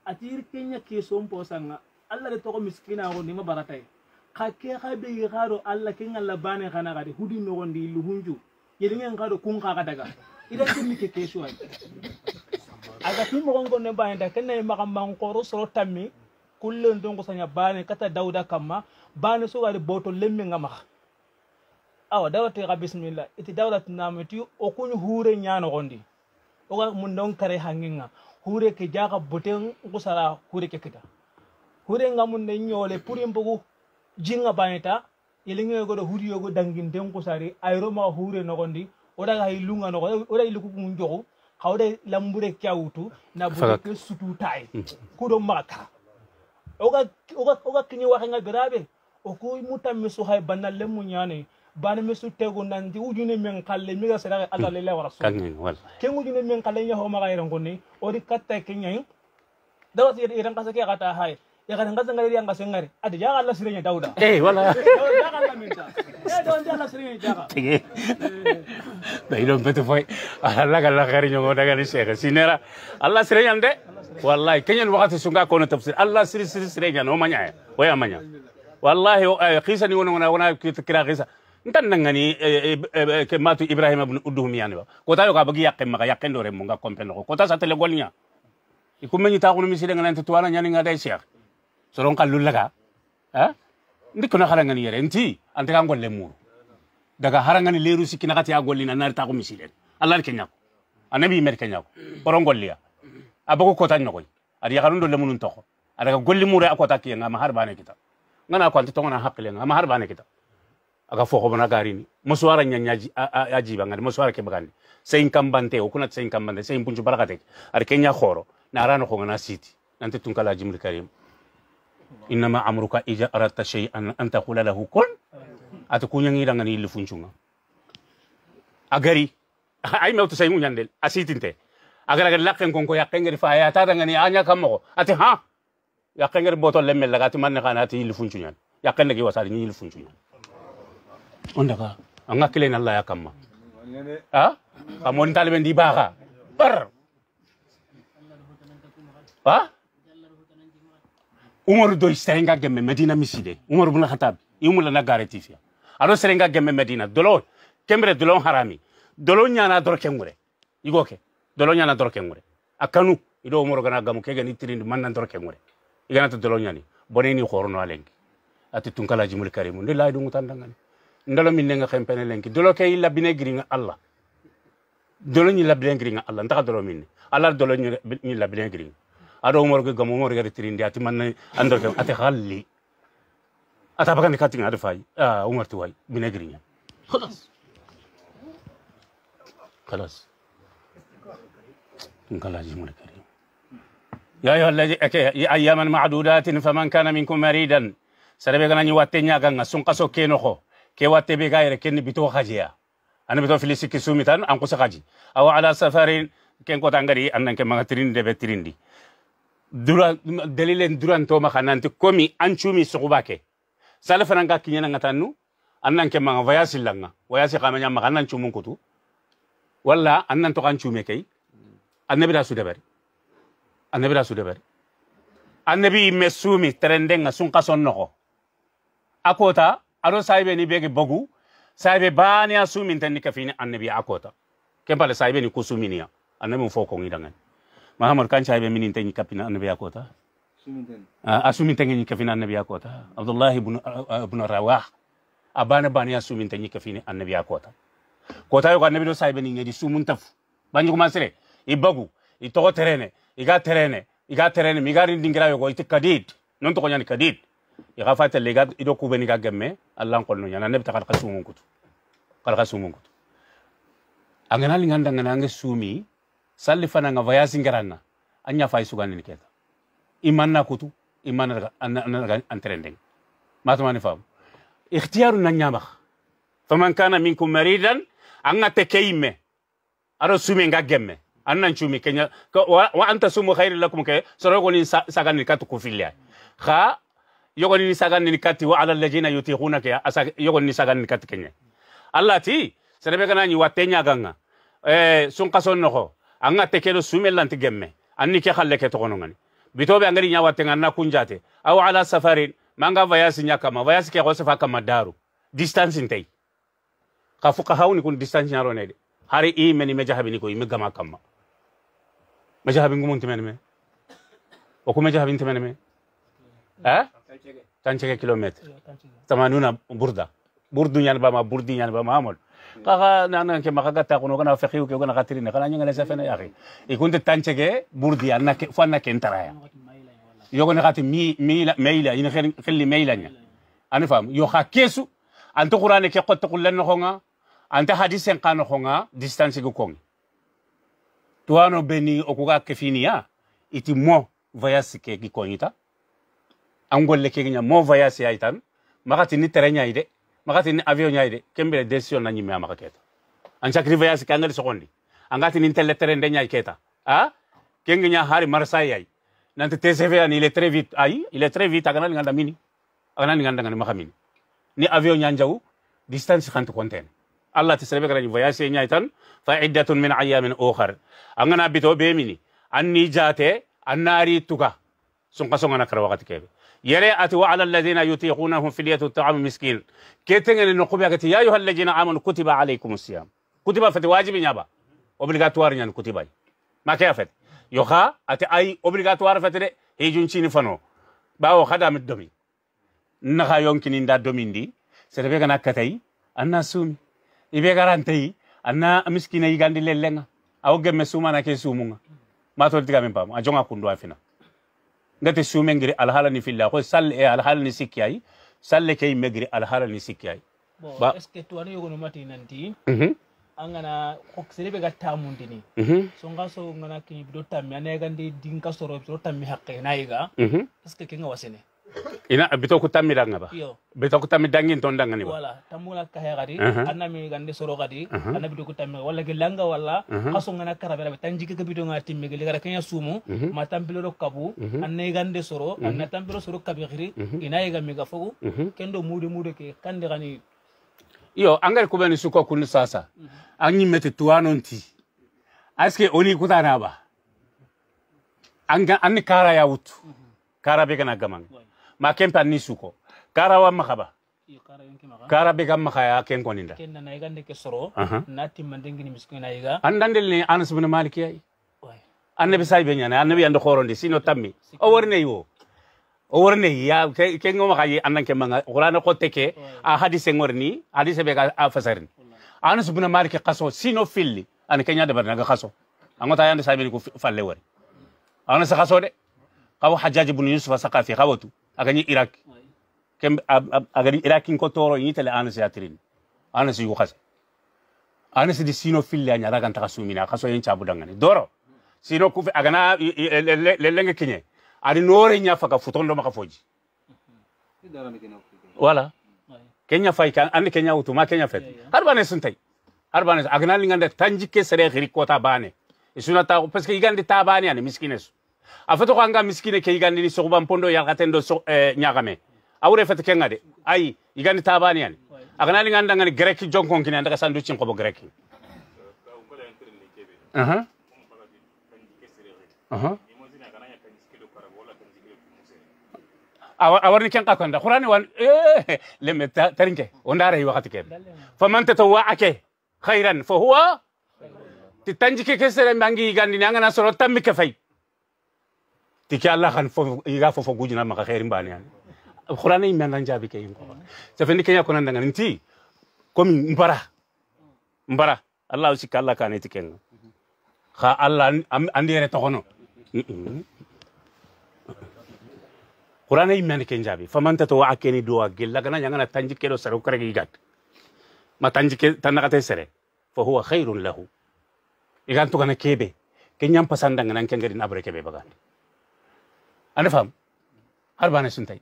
atiir keña ki sompo sanga allah de toxo miskinaxundi ma barataye xa ke xa ɓegi xaro allah ke ngalla bane xana xadi xudi noxondi illu xunju yeɗingen xaro kun xaxa daga ida tirni ke kesuwani aga fi moxon gonne bane da ken nayi e maxa manxoro soro tammi kullen ton xusaña bane kata dawda kamma bane sogadi boto lemmenga max awa dawrate xa bismilla iti dawratinameti o kun xure ñanoxondi oga mundon kare xangenga xure ke jaxa boten xusara xure ke kita xurenga munde ñoole pour i mbugu jinga baneta yelingegoɗo ko danginten ayro ma hure no gondi o daga hay lunga no o nogo oɗa ilukugun jogu hawɗa lambure kyawutu na bu sutu tay mm. ko do maka o o o ga ga ga kini nga grabe o ko mutam mi su hay banal le bannalle ban mi su tego u june men kalle miga seraxe mm. allah lela wara su ken june men kalle gonni o di katta ke ñayi dawati yerenkasa ke xata hay ya kan ngat ngari yang kasen ada jaga Allah sirinya dauda eh wala eh, jaga ya, iya. nah, Allah minta ya don jaga sirinya jaga eh dai don betu foi Allah kalau ngari nyongo daga ni shekha sinera Allah sirinya nde wallahi kenyan waktu sunga kono tafsir Allah siri siri sirinya no manya wa eh. ya manya wallahi qisa oh, eh, ni wona kita kira kisah ntan nengani ke matu ibrahim ibn udhum yani ba kota yo ka bagi yakke maka yakke ndore mo nga kompen ko kota sa tele golnya ikumeni ta ko mi nyani nga dai laga, kallullaga eh? ndi kono harangani yere nti ante kan golle muru daga harangani leru kina kati agolli ya na nari ko misilen allah kenyako, ane anabi mer kenyako, nyako boron golliya abako kota nyokoy ari yakarun do lemunun toko adaga golli muru akota ke ngama harbane kita ngana ko ante tongona hakkile ngama harbane kita aga foko bana garini nyanyi nyanyaji a aji moswara ke bagani sein kambante okuna sein kambante sein punju barakate ari kenya na arano kongana siti nanti tungkala jimri karim innama amruka ija aratta shay'an an taqula lahu kun ata kunyangi ranga ni lufunchunga agari ay mewtu sayu nyandel asitinte agar agar lakken konko yakkengeri fa ya tata ngani anya kammo ati ha yakkengeri botol lemmel lagati manne kana ati lufunchunyan yakkende gi wasari ni lufunchunyan onda ka anga kilen allah yakamma ha kamon talbe ndi baga bar ha umaru doy serenga gemme medina miside umaru buna khatab imula na garetifia alo serenga gemme medina dolo kembre dolo harami dolo nyana doro kengure igoke dolo nyana doro kemure akanu ido umaru gana gamu kega ni tirindi manna doro kemure igana to dolo nyani boneni khorono alengi ati tunkala jimul karimu ndi lay dungu tandangani ndalo min nenga khempene lenki dolo ke illa bine giringa allah dolo ni labden giringa allah ndaka dolo minne allah dolo ni labden giringa ada umur ke gamu umur ke ditirin dia timan ne andor ke ate kali? ata bakan dikati ngadu fai uh, umur tu wai binegrinya khalas khalas khalas jimul kari Ya ya Allah, ake ya ayaman ma'adudatin, faman kana minkum maridan. Sarebe kana ni watte nyaga nga, sungkaso keno ko. Ke watte be gaire, kene bito khaji ya. Ano bito filisi kisumitan, angkusa khaji. Awa ala safarin, ken kota angari, anan ke mga tirindi, be tirindi. dalilen duranto maxananti komi an cumi soxuba ke sale fana ka kiñenanga tan nu an nan ke maga voyasi langa voyasi xamaña maxa an nan cumun kutu wala an nan toxan cume key annabida sudeberi da sudeberi annabi imme suumi terendenga trendenga son noxo a akota aro saibe ni bege bogu sayibe baane a suumintenni kafini annabi a kota saibe ni kusumi ni ya suuminiya annabi fo koŋidangani mahamar kan chaibe minin tenyi kapina annabiya kota asumin tenyi ah, ah, kapina annabiya kota abdullah ibn ah, ibn rawah abana bani asumin tenyi kapina annabiya kota kota yo annabi do saibe nin edi sumun tafu banji kuma sire ibagu itogo terene iga terene iga terene migari dingira yo iti kadid non to ko nyani kadid iga fata lega ido kubeni ga gemme allah ko no nyana nabi takal qasumun kutu kal qasumun kutu angana linganda ngana nge salli fana nga voyage ngaranna anya fay suganin keta imanna kutu imanna anna trending matuma ni fam ikhtiyaru nanyama faman kana minkum maridan anga tekeyme aro sume nga gemme annan cumi kenya wa anta sumu khairul lakum ke soro goni sagani katu kufilya kha yogoni ni sagani kati wa ala alladhina yutiquna ke yogoni ni sagani kati kenya allah ti serebe kana ni watenya ganga eh sun kason anga tekelo sumel lanti gemme anni ke khalle ke togono ngani bitobe angari nya watenga na kunjate au ala safarin manga vayasi nya kama vayasi ke ko safa kama daru distance intei ka fuka kun distance nyaro ne hari i meni me jahabi ni ko imi gama kama me jahabi ngumun timene me o ko me jahabi timene me eh tanchege kilometre tamanuna burda burdu nyan bama burdi nyan bama amol Mm. kaga na ke makaga ta kono kana fakhi ke kana khatiri kana nyanga le safena ya khi ikunde e tanche ke burdi anna ke fanna ke ntara ya yogo ne khati mi la mila ina yin khilli maila nya ani fam yo kha kesu anto qur'ane ke qotta kullan no khonga anta hadisen qano khonga distance go kong tuano beni okuga kefiniya iti mo vayasi ke gi konyita angol le ke nya mo vayasi aitan makati ni terenya ide magati ni avion nyaide kembele decision na nyime amaka keta an sacrifice kangali sokondi angati ni teletere ndenya keta ah kengi nya hari marsai ai nanti TCV ani ile très vite ai ile très vite akana nganda mini akana nganda ngani maka mini ni avion nyanjau distance kantu konten Allah tisrebe kara ni voyage nya fa iddatun min ayamin ukhar angana bito be mini anni jate annari tuka sunka songana kara wakati kebe يريأت وعلى الذين يطيقونه فلية الطعام مسكين كيتنغن نقوبيا كتي يا أيها الذين آمنوا كتب عليكم الصيام كتب فتي واجب نيابا اوبليغاتوار نيان كتب ما كيفت يوخا أتي أي اوبليغاتوار فتي هيجون شيني فنو باو خدام الدمي نخا يمكن إن دا دومين دي سيربيغا ناكتاي أنا سومي إبيغا رانتاي أنا مسكينة يغاندي للنغا أو جمسوما ناكي ما تولتغا من أجونا كندوا فينا ngati sume ngiri alhala ni filla ko salle e alhala ni sikkiyayi salle ke yimme giri alhala ni sikkiyayi bon est ce que tuwani yogono mati nanti mm -hmm. an gana serebe ga tamundini mm -hmm. so nga so ngana kiñi bido tammi anayegandi din dinka soro bido tammi haqqe nayiga mm -hmm. est ce que ke wasene ina bito kutamira ngaba bito kutamida ngin tonda ngani ba wala tamula ka hegari anna mi gande soro gadi anna bito kutamira wala gelanga wala kaso ngana karabera betanji ke bito ngati mi geligara kenya sumu ma tampilo ro kabu anna gande soro anna tampilo soro kabiri ina yega mi gafugu kendo mude mude ke kande gani iyo angari kubeni suko kunu sasa anyi mete tuano nti aske oni kutana ba anga anni kara ya wutu kara be kana gamang ma ken tan ni suko kara wa makaba kara be gam makaya ken koninda ken na iga ndeke soro na timmandengini miskina iga andandel ni anas ibn malik yayi annabi sai be nyana annabi ando khorondi sino tammi o worne yo o worne ya ken ngoma kayi annan ken manga qur'ana ko teke a hadise ngorni hadise be ga a fasarin anas ibn malik qaso sino filli an kenya da barnaga qaso angota yande sai be ko falle wori anas qaso de qaw hajjaj ibn yusuf saqafi qawatu agani Iraq kem agani Iraq in kotoro ni tele anas ya tirin yu khas anas di sino filla nya daga ta sumina kaso yin chabu dangane doro sino kufi agana lelenge kinye ari nore nya faka futondo maka wala kenya fay kan ande kenya utu ma kenya fet har bane suntai har bane agana lingande tanjike sere khiri bane isuna ta parce que igande ta ani miskines a fato xanga miskine ke yigandini soxuba pondo yarxaten do so, eh, ñaxame a wure fete kenga de ayi yigandi tabani ani a gana linga grek jonkonkini andaga sandu cin xobo grek uh -huh. uh -huh. awarni ken ka kanda wan eh lemme tarinke onda ray wakati ken faman tatawwa ake khairan fa huwa ti ke kesere mangi gandi nanga na soro tammi ke fay tiki ala khan fo iga fo fo gujina maka khairin bani yani qur'ani imman nan jabi ke yin ko sa fendi kenya konan dangan nti komi mbara mbara allah usi kala kan eti ken kha allah andi re tokono qur'ani imman ken jabi faman tatawaa keni duwa gella gana na tanji kelo saru kare gigat ma tanji ke tanaka kate sere fa huwa khairun lahu igan to kana kebe kenyam pasandanga nan kengeri na kebe bagani أنا فهم أربعة سنتين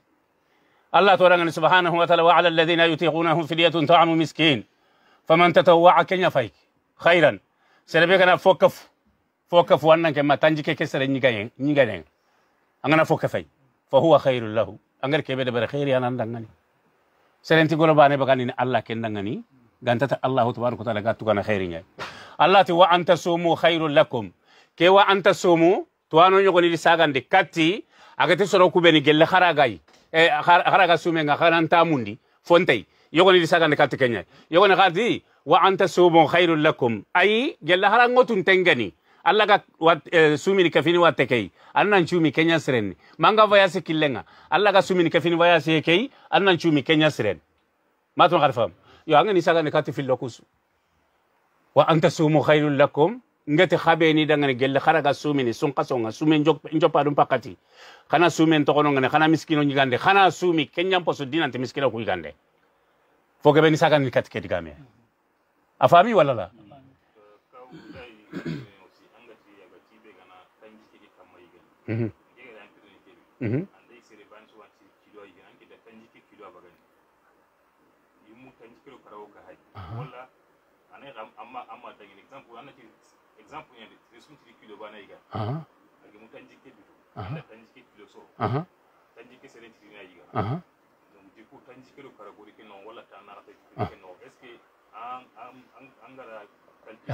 الله تعالى سبحانه وتعالى وعلى الذين يطيقونه فدية طعام مسكين فمن تطوع كن يفيك خيرا سلبيك أنا فوقف فوقف وأنا كما تنجيك كسر نيجاين نيجاين أنا فوقفي فهو خير له أنا كبير برخير أنا دعني سلنتي قول باني بغاني الله كن دعني gantata allahu tabaraka taala gattu kana khairin allah ti wa anta sumu khairul lakum ke wa anta sumu tuwano nyogoni di sagande katti agate soro kubeni gelle haragai e haraga sumenga hananta mundi fontei yogoni disagande kalti kenyai yogoni khati wa anta subun khairul lakum ay gelle harangotun tengeni alla ga sumini kafini watte kei annan cumi kenya sirenni manga voyase killenga alla ga sumini kafini voyase kei annan cumi kenya siren matun kharfam yo angani sagande kalti fillokusu wa anta sumu khairul lakum ngati khabeni dangane gel khara ga sumini sun qaso nga sumen jok njopa dum pakati kana sumen to kono ngane khana miskino nyigande kana sumi kenyam poso dinante miskino ku yigande foke beni sagan ni katike digame afami wala la Mm-hmm.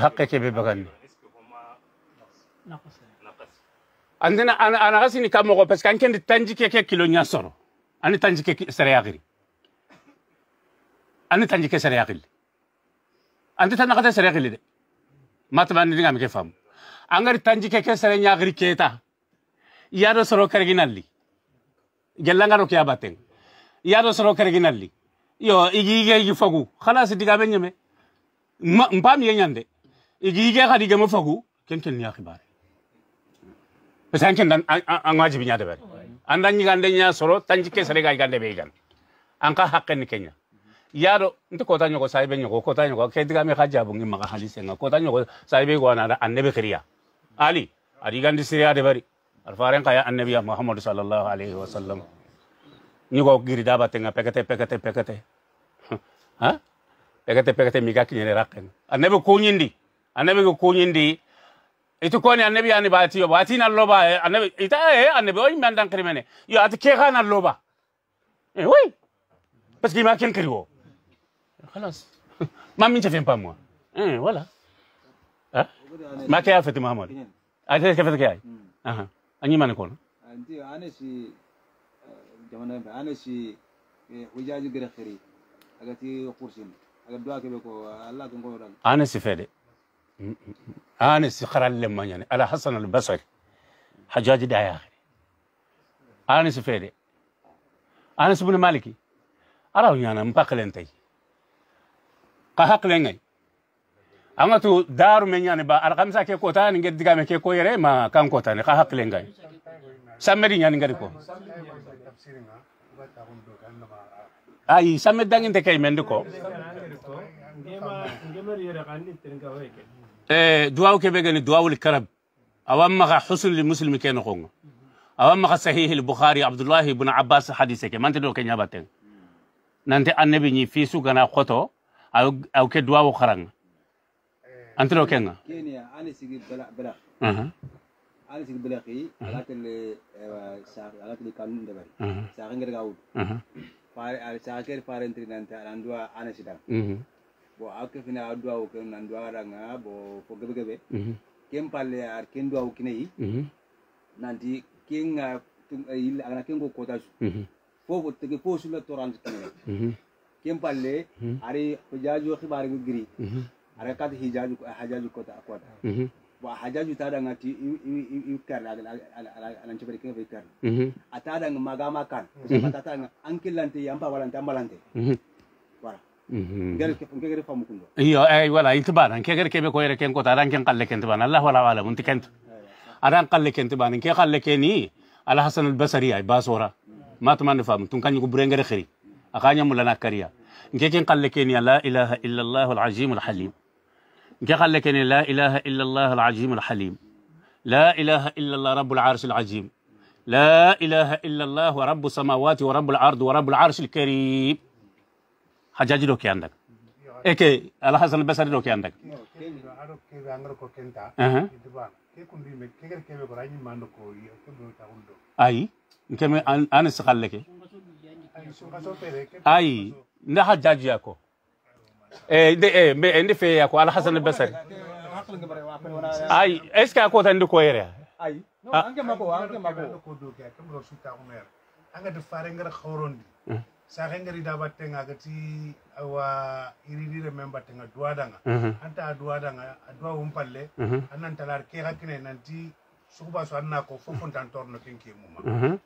hakke keɓe bagandi andena ana gasini kam mogo parce que an kendi tanjike ke kilo ña soro ani tanjike sere yaxiri ani tanjike sere yaxilli anti tan naxate sere yaxilli de matbandi nga meke fam angari tanji keke sere nyagri keta yado soro kerginalli gelanga rokia bateng yado soro kerginalli yo igi ige igi fagu khalas diga benyeme mpam ye nyande igi ige khadi gemo fagu ken ken ya khibare pesan ken dan angwaji binya de bare andan nyi gande nya soro tanji ke sere ga gande be gan anka hakken kenya yaro nti kota nyoko saibe nyoko kota nyoko ketiga me khaja bungi maka halise nga kota nyoko saibe ko na annabi khiriya ali ari gandi siriya de bari alfaren kaya annabi ya muhammad sallallahu alaihi wasallam nyoko giri daba tenga pekete pekete pekete ha pekete pekete mika kinyere rakken annabi ko nyindi annabi itu koni annabi yani bati yo bati na loba eh, annabi ita eh, eh annabi o imandan krimene yo at ke khana loba eh oui parce qu'il m'a qu'un خلاص ما من شايفين موا ايه ولا ها ما كيا فتي محمد اجي كيف كيا اها اني ما نكون انت انا شي جمانا انا شي وجاج إيه، غير خيري اغتي قرشين اغدوا كبكو الله كن قول انا سي فدي انا سي خرال لما يعني على حسن البصري حجاج دا يا اخي انا سي فدي انا انس بن مالكي اراو يعني مبقل انتي ka hakle ngai anga tu daru menyane ba alhamisa ke kota ni ngedi digame ke ko yere ma kan kota ne ka hakle ngai samedi nyani ngari ko ai samme dangin te kay mende eh duaw ke begani duawul karab awam ma husn li muslim ke no ko awam ma sahih al bukhari abdullah ibn abbas hadise ke man te do ke nyabaten nante annabi ni fi su gana khoto au ke duwa kharanga eh, antro kenga kenya ani sigi bela bela. aha ani sigi bela ki alak le sar alak le kanun de bari sar ngir gawu aha fare al sar ker nanti entri nante arandua ani sida mhm bo ke fina adua o ken nandua ranga ah, bo fo gebe mhm kem palle ar ah, ken dua o kinei mhm nanti kenga ah, tung eh, il agana kengo kota su mhm. fo fo tege fo toran toranje kinei mhm kem palle hmm. ari hujaju gu giri hmm. ari kat hijaju hajaju kota kota hmm. wa hajaju ta da ngati i kar ala nchabari kem kar ata da magama kan ta ta ankilante yamba walante ambalante wala ngere famu kundo iyo ay eh, wala intibana ngere kebe ko yere ken kota ran ken kalle ken tibana allah wala wala mun tikent eh, ya, ya. aran kalle ken tibana ke kalle ke ni ala hasan al basri ay basora ma tamani fam tun kan ko burengere khiri أغاني مولانا كريا نكي قال لك لا إله إلا الله العظيم الحليم نكي قال لك لا إله إلا الله العظيم الحليم لا إله إلا الله رب العرش العظيم لا إله إلا الله رب السماوات ورب الأرض ورب العرش الكريم حجاج لو كي عندك إيكي على حسن البصري لو كي عندك أه. أي كم أنا سقال لك ay nda ha jaji yako eh de eh me ende fe yako al hasan basari ay est ce que tan ndi ko yere ay no anke mako anke mako ko do ka kam ro suta ko mer anga de fare ngara khorondi sa ngari da batenga gati awa iriri remember tenga duadanga anta duadanga adwa anan talar ke nanti sukuba so anna ko fofon tan torno kenke muma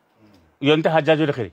yonta de khiri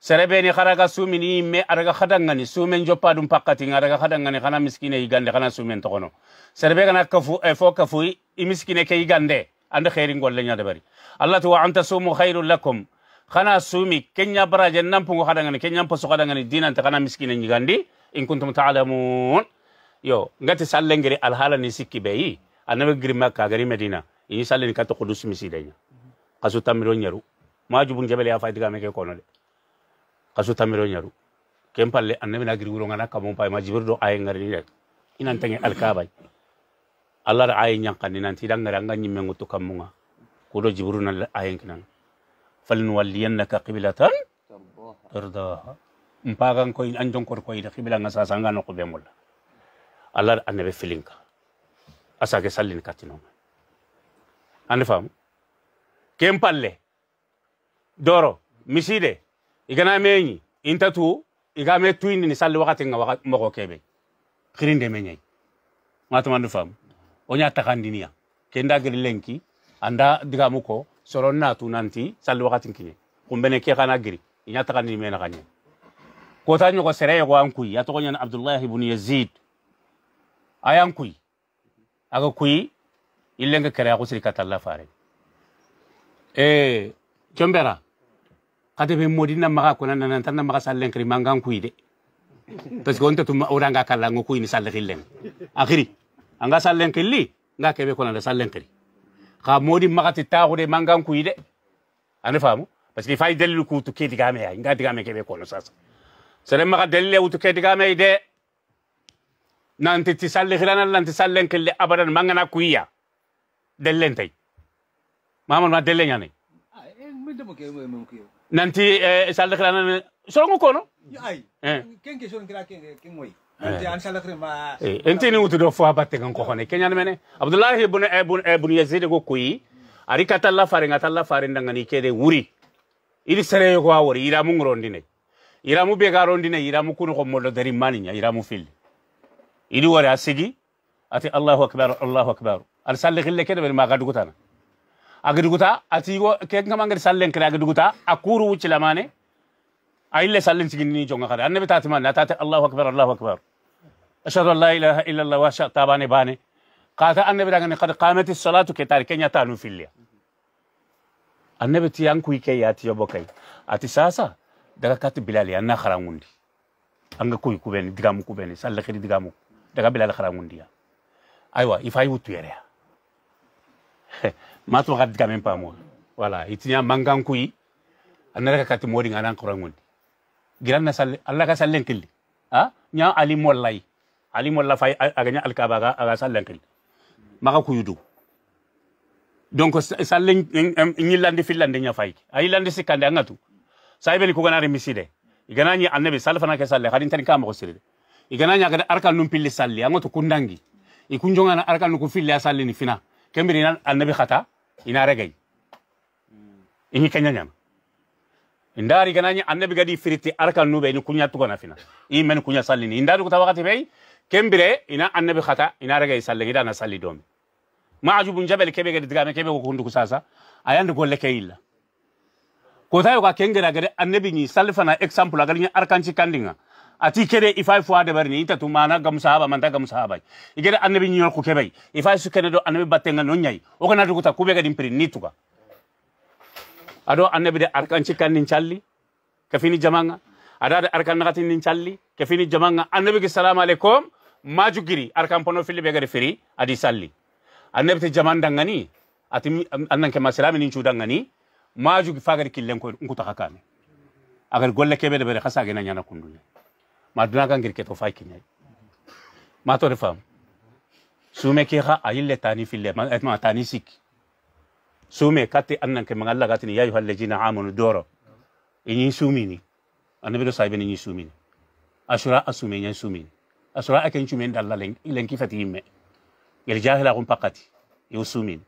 serebeni xaraga sumini yimme araga xadangani sumen joppadum pakkatin araga xadangani xana miskine yigande xana sumen toxono serebe gana kafu e fo kafuy i miskine ke yigande ande xeeri ngolle ñadabari allah tuwa an tasumu xayru lakum xana sumi kenya baraje nampungu xadangani kenyan posu xadangani dinante xana miskine ñigandi in kuntum taalamun yo ngati sallengeri alhalani sikki beyi annabi giri makka gari medina ini sallini katta qudus misideña xasu tammiro ñeru majubun jebele ya faytigameke kono de kaso tamiro nyaru kempalle annabi na girwuro ngana kamon pay majibir ay ngari rek inan tangi alkabay allah da ay nyankan nan ti dan ngara nganyi mengu kamunga ko do jibru na ay kinan falin walliyannaka qiblatan tardaha mpagan ko an jon kor ko ida qibla ngasa sanga no ko be allah annabi filinka asake sallin katino ande fam kempalle doro miside igana menyi intatu igame tuini ni sal wakati nga moko kebe khirinde menyai ngatu mandu fam onya takandinia kenda girilenki anda diga muko soronna tu nanti sal wakati kinye kumbene ke kana giri inya takandini mena kanye kota nyoko sereye ko ankui atokonya abdullah ibn yazid ayankui aga kui ilenge kare ako sirikata la fare e eh, chombera ate be modina maga kona na nan tanna maga sallen kri mangan kui de parce que onta tuma ora nga kala ngo kui ni salle killen akhiri anga sallen killi nga kebe kona da sallen kri ka modi maga ti tawo de mangan kui de ane famu parce que fay delilu ku tu kedi game ya nga digame kebe kona sasa sere maga delilu tu kedi game de nanti ti salle khirana nanti sallen killi abadan mangana kuiya dellen tay mamon ma dellen yani ah eh, en mi demo ke mo mo nanti eh, salda kala na solongo kono ay eh. kenke solon kala kenke kengoy eh. eh, entini wutudo fo abatte kan ko hone kenyan mene abdullahi ibn ibn ibn yazid go kuyi ari katalla fare ngatalla fare ndangani kede wuri ili sere go awori ira mu ngorondine ira mu bega rondine ira mu kunu ko mollo dari maninya ira mu fil ili wara sigi ati allahu akbar allahu akbar al salli khille kede be ma gadu kutana agiduguta ati go ke ngam ngari sallen kra agiduguta akuru wuci lamane ayille sallen sigini jonga kada annabi tati man tati allahu akbar allahu akbar ashhadu an la ilaha illa allah wa sha tabane bane qata annabi ni qad qamati salatu ke tar kenya tanu filia annabi ti yanku ike yati yobokai ati sasa daga kati bilali anna kharangundi anga kuy kubeni digamu kubeni salle khiri digamu daga bilal kharangundi aywa ifai wutu yerea matso ga dika meng pamo wala itinya mangan kui anara ka kati mori ngana korangun giran na sal Allah ka sallen kili ha nya ali mollai ali molla fay aganya alkaba ga aga sallen kili maka kuyudu donc sallen ñillandi fillandi nya fay ay landi sikande angatu saybeli ko ganari miside igana ñi annabi salfana ke salle hadin tan kamo siride igana ñaga arkal num pilli salli angoto kundangi ikunjongana arkal nuku filli salli ni fina kembiri nan annabi khata ina regay kenya nyam indari ganani annabi gadi firiti arkan nube ni kunya tugo na fina i men kunya sallini indari ko tawakati bay kembire ina annabi khata ina regay dana salli domi maajubun jabal kebe gadi digame kebe ko kusasa ayande golle kayilla ko tayo ka kengera gadi annabi ni salfana example agalni arkanci kandinga ati kede ifai fo ade barni ita tumana gam sahaba manta gam sahaba igere annabi nyol ku kebay ifay su kene do annabi battenga non nyai o kana to ta kubega dim prin nituga ado annabi de arkan cikan nin challi kafini jamanga ada de arkan nagatin nin challi kafini jamanga annabi ki salam alaikum maju giri arkan pono fili begare firi adi salli annabi te jaman dangani ati annan ke masalami nin chudangani maju gi killen ko ngutakakame agar golle kebe de bere khasa gena nyana kundunya maduna kan girke to fay kinyai ma to fam sume ke ha ayille tani fille ma etma eh, tani sik sume kate annan ke mangalla gatini ya yuhal lejina amanu doro ini sumini annabi do saibe ni sumini ashura asume nyan sumini ashura aken chumen dalla len ilen kifati imme yel jahila kum pakati yo sumini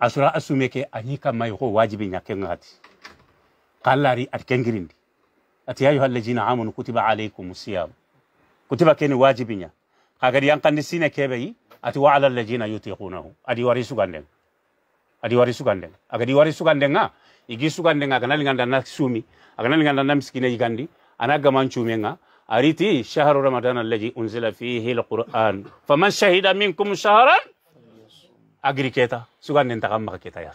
ashura asume ke anyi kamai ho wajibi nyake ngati kallari atken ati ya ayyuhal ladina amanu kutiba alaykum siyam kutiba keni wajibinya kagadi yan kandi sine kebe yi ati wa alal ladina yutiqunahu adi warisu gandeng adi wari suganden agadi warisu gandeng a igi suganden nga kanali nganda na sumi akanali nganda na miskine yigandi anaga manchume nga ariti shahru ramadan allazi unzila fihi alquran faman shahida minkum shahran agri keta suganden takamma maketa ya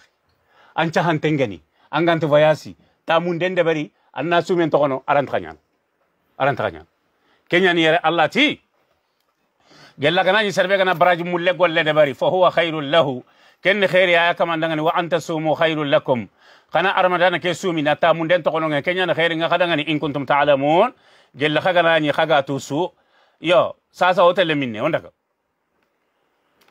ancha hantengeni angantu vayasi dende debari anna sumen togono aranta kanyan aranta kanyan kenyan yere allah ti gella kana ni serbe kana baraji mulle golle de bari fa huwa khairul lahu ken khairi ya kama ndangani wa anta sumu khairul lakum kana armadana ke sumi na tamun den togono ngen kenyan khairi nga kadangani in kuntum ta'lamun gella kagana ni khaga tusu yo sasa hotel minne ondaka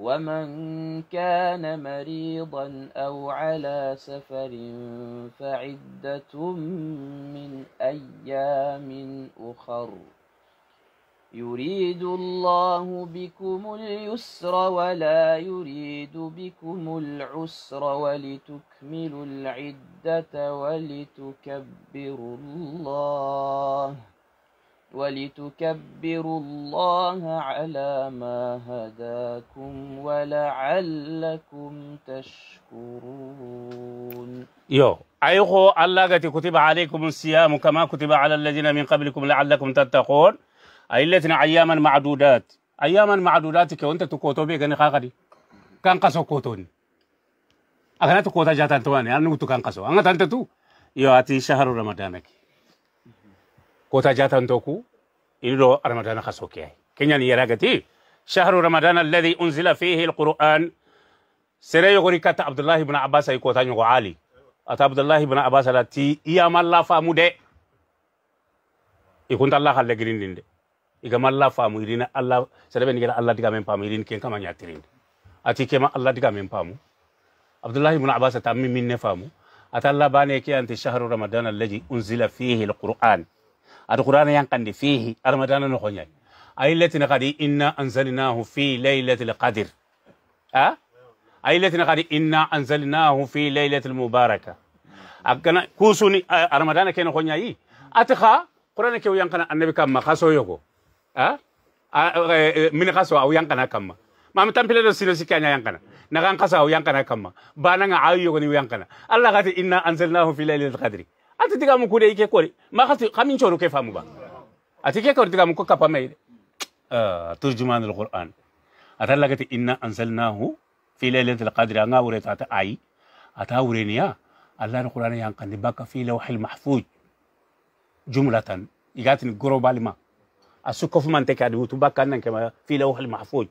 ومن كان مريضا أو على سفر فعدة من أيام أخر يريد الله بكم اليسر ولا يريد بكم العسر ولتكملوا العدة ولتكبروا الله ولتكبروا الله على ما هداكم ولعلكم تشكرون يو أيخو الله قد كتب عليكم الصيام كما كتب على الذين من قبلكم لعلكم تتقون أي لتنا أياما معدودات أياما معدودات كونت تكوتو كان خاقدي كان قصو كوتوني أغنى تكوتا جاتان تواني أنا نوتو كان قصو أنا تنتتو يو أتي شهر رمضانك كوتا جاتا نتوكو إلو رمضان خسوكي كنيا نيراغتي شهر رمضان الذي أنزل فيه القرآن سيري يغوري كاتا عبد الله بن عباس يكوتا نيغو عالي أتا عبد الله بن عباس لاتي إياما الله فامو دي يكون الله خلق جرين دي igama allah faamu irina allah sedebe nigera allah digamen paamu irin ken kama ñatirinde ati kema allah digamen paamu abdoullahi ibnu abbas ata min minne faamu ata allah bane ke anti shahru ramadan alladi unzila fihi alquran القرآن ينقل فيه رمضان نخوني أي التي قد إن أنزلناه في ليلة القدر أه؟ أي التي قد إن أنزلناه في ليلة المباركة أكنا كوسوني أه، رمضان كي نخوني أتخا قرآن كي ينقل النبي كما خاصو يوكو أه؟ أه،, أه؟ أه من خاصو أو ينقل كما mami tampilelo sino si kanya yankana nakan kasa yankana kama بانا عايو ni yankana الله قال إن أنزلناه في ليلة القدر Ati tika mukule ike kore makati kami choro ke famu ba atike kore tika mukoka pameile uh, ah, turjuman alquran atallagati inna anzalnahu fi lailatul qadri anga ure tata ai ata ure niya allah alquran yan kan baka fi lawhil mahfuz jumlatan igatin globalima asukof man te kadi wutu baka nan kama fi lawhil mahfuj.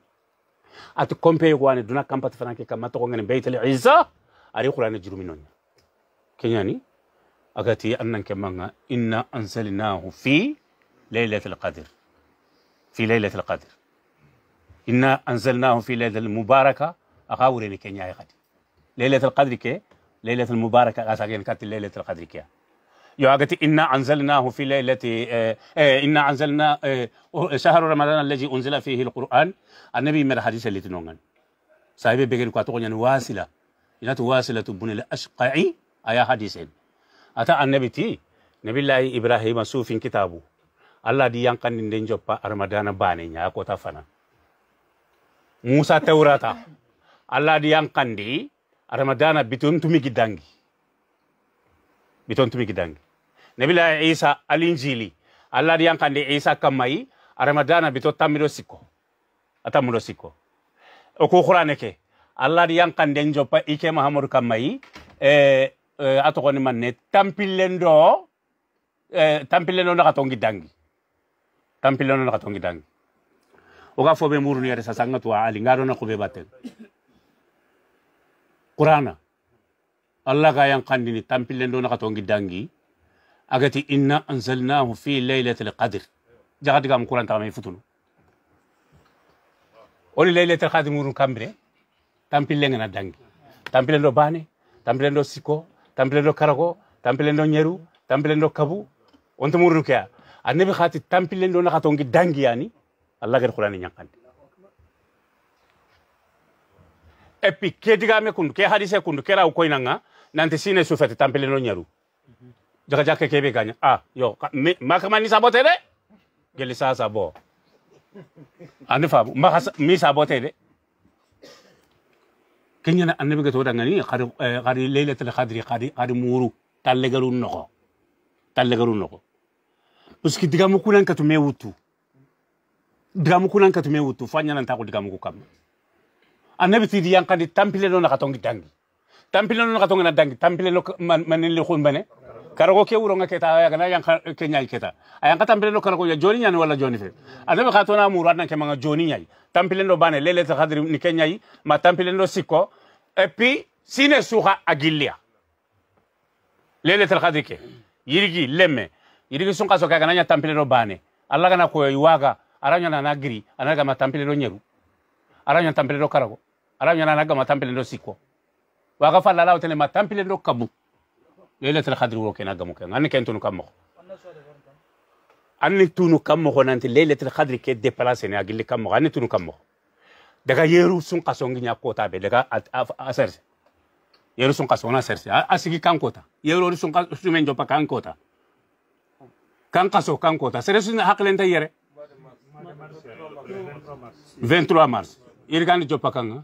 ati kompe yu wani duna kampati fanake kama to ngene baitul izza ari qur'an juruminonya kenyani أكتي أنن كمان إن أنزلناه في ليلة القدر في ليلة القدر إن أنزلناه في ليلة المباركة أغاوري كينيا يغدي ليلة القدر كي ليلة المباركة أساقين كات ليلة القدر كي أكتي إن أنزلناه في ليلة آه، آه، إن أنزلنا آه، شهر رمضان الذي أنزل فيه القرآن النبي من الحديث اللي تنونغن صاحب بيجي كاتو يعني واصلة إن واصلة بني الأشقعي أي حديثين ata annabi ti nabillahi ibrahima sufin kitabu allah di yankandi nden joppa armadana bane nya kota fana musa tawrata allah di di armadana tumi tumigi bitun tumi tumigi dangi nabillahi isa alinjili allah di di isa kamai armadana bito tamiro sikko atammuɗo sikko o kukurane ke allah di den joppa ike mahamur kamai eh, Eh, a tɔgɔni manne ne tanpilen dɔ eh, tanpilen dɔ na ka dangi tanpilen na ka tɔngi dangi o ka fɔ bɛ muru ni yɛrɛ sasa n ali nka dɔ na ko bɛ ba tɛ kurana allah ka yan kandini tanpilen na ka dangi agati inna anzalnahu fi laylatil qadr jagati kam kuran tagama i futunu woni laylatil qadr murun kambire tampille ngana dangi tampilendo ndo tampilendo tampille siko tampilendo karako tampilendo nyeru tampilendo kabu onto murdu kya annabi khati tampilendo na khatongi dangi yani allah gar qur'ani nyankandi epi ke digame kundu ke hadise kundu kera nanga nante sine sufete tampilendo nyeru jaga jake kebe ganya ah yo makamani sabote de geli sasa bo andi famu mi sabote de kenyana annabi ga toda ngani qari qari eh, laylatul qadri qari qari muru tallegaru noqo tallegaru noqo puisque digamu kunan katu mewutu digamu kunan katu mewutu fanya nan tako digamu kukam annabi ti di yankandi tampile no na katongi dangi tampile no na katongi na dangi tampile no man man le khon bane karago ke wuro ngake ta ya gana yang ke nyai keta ka katampile no karago ya joni nyani wala joni fe ade ba khatona mu murat ke manga joni nyai tampile no bane lele ta khadri ni ke nyai ma tampile no siko epi sine suha agilia lele ta khadri ke yirigi leme yirigi sun so ka gana nya tampile no bane alla gana ko yuwaga aranya na nagri anaga ma tampile no nyeru aranya tampile no karago aranya na naga ma tampile no siko waga falla o tele ma tampile no kabu ليله القدر وكنا جموكن انا كنت نو كامخ انا تونو كامخ وانت ليله القدر كي دي بلاس ني اجل كامخ انا تونو كامخ دغا يرو سون قاسون غنيا كوتا بي دغا اسرس يرو سون قاسون اسرس اسكي كان كوتا يرو سون قاسون سومن جو با كان كوتا كان قاسو كان كوتا سرس حق لين تيري 23 مارس يرغان جو با كان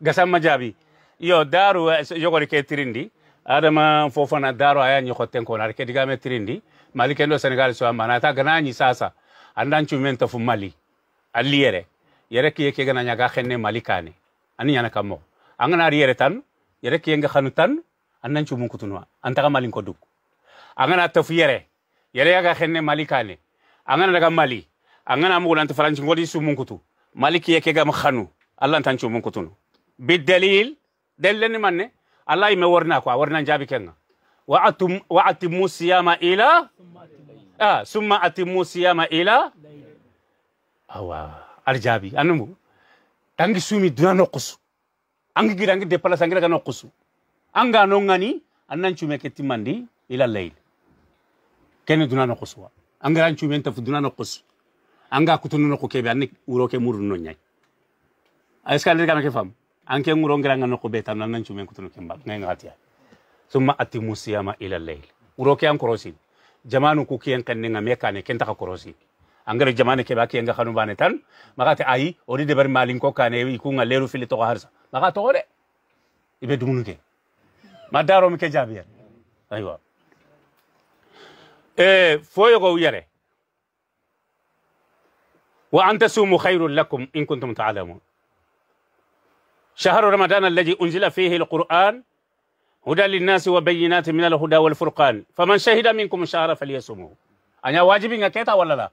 gasamma jaabi iyo daaru eh, yogori ke tirindi adama fofana daro aya nyoko tenko na ke digame tirindi mali kendo senegal so amana ta gananyi sasa andan chumenta fu mali aliere yere ki yeke gana nyaga khenne mali kane ani yana kamo angana riere tan yere ki yenga khanu tan andan chumun kutunwa antaka mali ko duk angana tafu yere yere yaga khenne mali kane angana daga mali angana mugulan ta ngodi sumun kutu mali ki yeke gam khanu allah tan chumun kutunu بالدليل دلني مني الله يما ورناك ورنا نجابي كنا وأتم وأتموا الصيام إلى آه ثم أتموا الصيام إلى أوا الجابي أنمو تانغي سومي دنا نقص أنغي كده أنغي دبلا سانغي كده نقص أنغا نونغاني أنن شو مكتي مندي إلى الليل كن دنا نقص وا أنغا أنشو مين دنا نقص أنغا كتنو نقص كبي أنك وروك مورنو نياي أيش كان لك كان كيفام anke nguro ngira ngano ko beta nan nan chumen kutunu kemba ngai summa atimu siyama ila layl uro an korosi jamanu ku kiyan kan ngame kane kenta ka korosi angere jamane ke baki nga khanu bane tan magate ayi ori de bar malin ko kane iku ngaleru fili to harsa maga ore ibe dumunu ke madaro mi ke jabiya aywa e foyo go yare wa anta sumu khairul lakum in kuntum ta'lamun شهر رمضان الذي أنزل فيه القرآن هدى للناس وبينات من الهدى والفرقان فمن شهد منكم شهر فليصمه أنا واجب كيتا ولا لا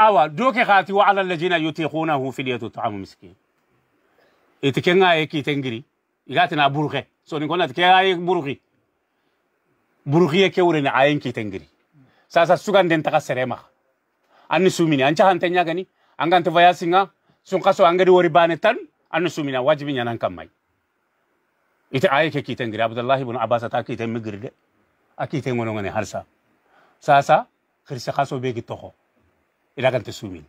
أو دوك خاتي وعلى الذين يطيقونه فدية طعام مسكين إتكنا إيكي تنجري إغاتنا برغي سوني كنا تكيا إيك برغي برغي كورن عين كي تنجري ساسا سوغان دين تكا سريما أني سوميني أنشا هانتنيا غني أنغان تفايا سنغا سنقاسو أنغري وربانتان anu sumina wajibi nyanan kammai ite aye ke kiten gira abdullahi ibn abbas ta kiten migirde akite ngono ngane harsa sasa khirsa khaso be gitoko ila kan sumin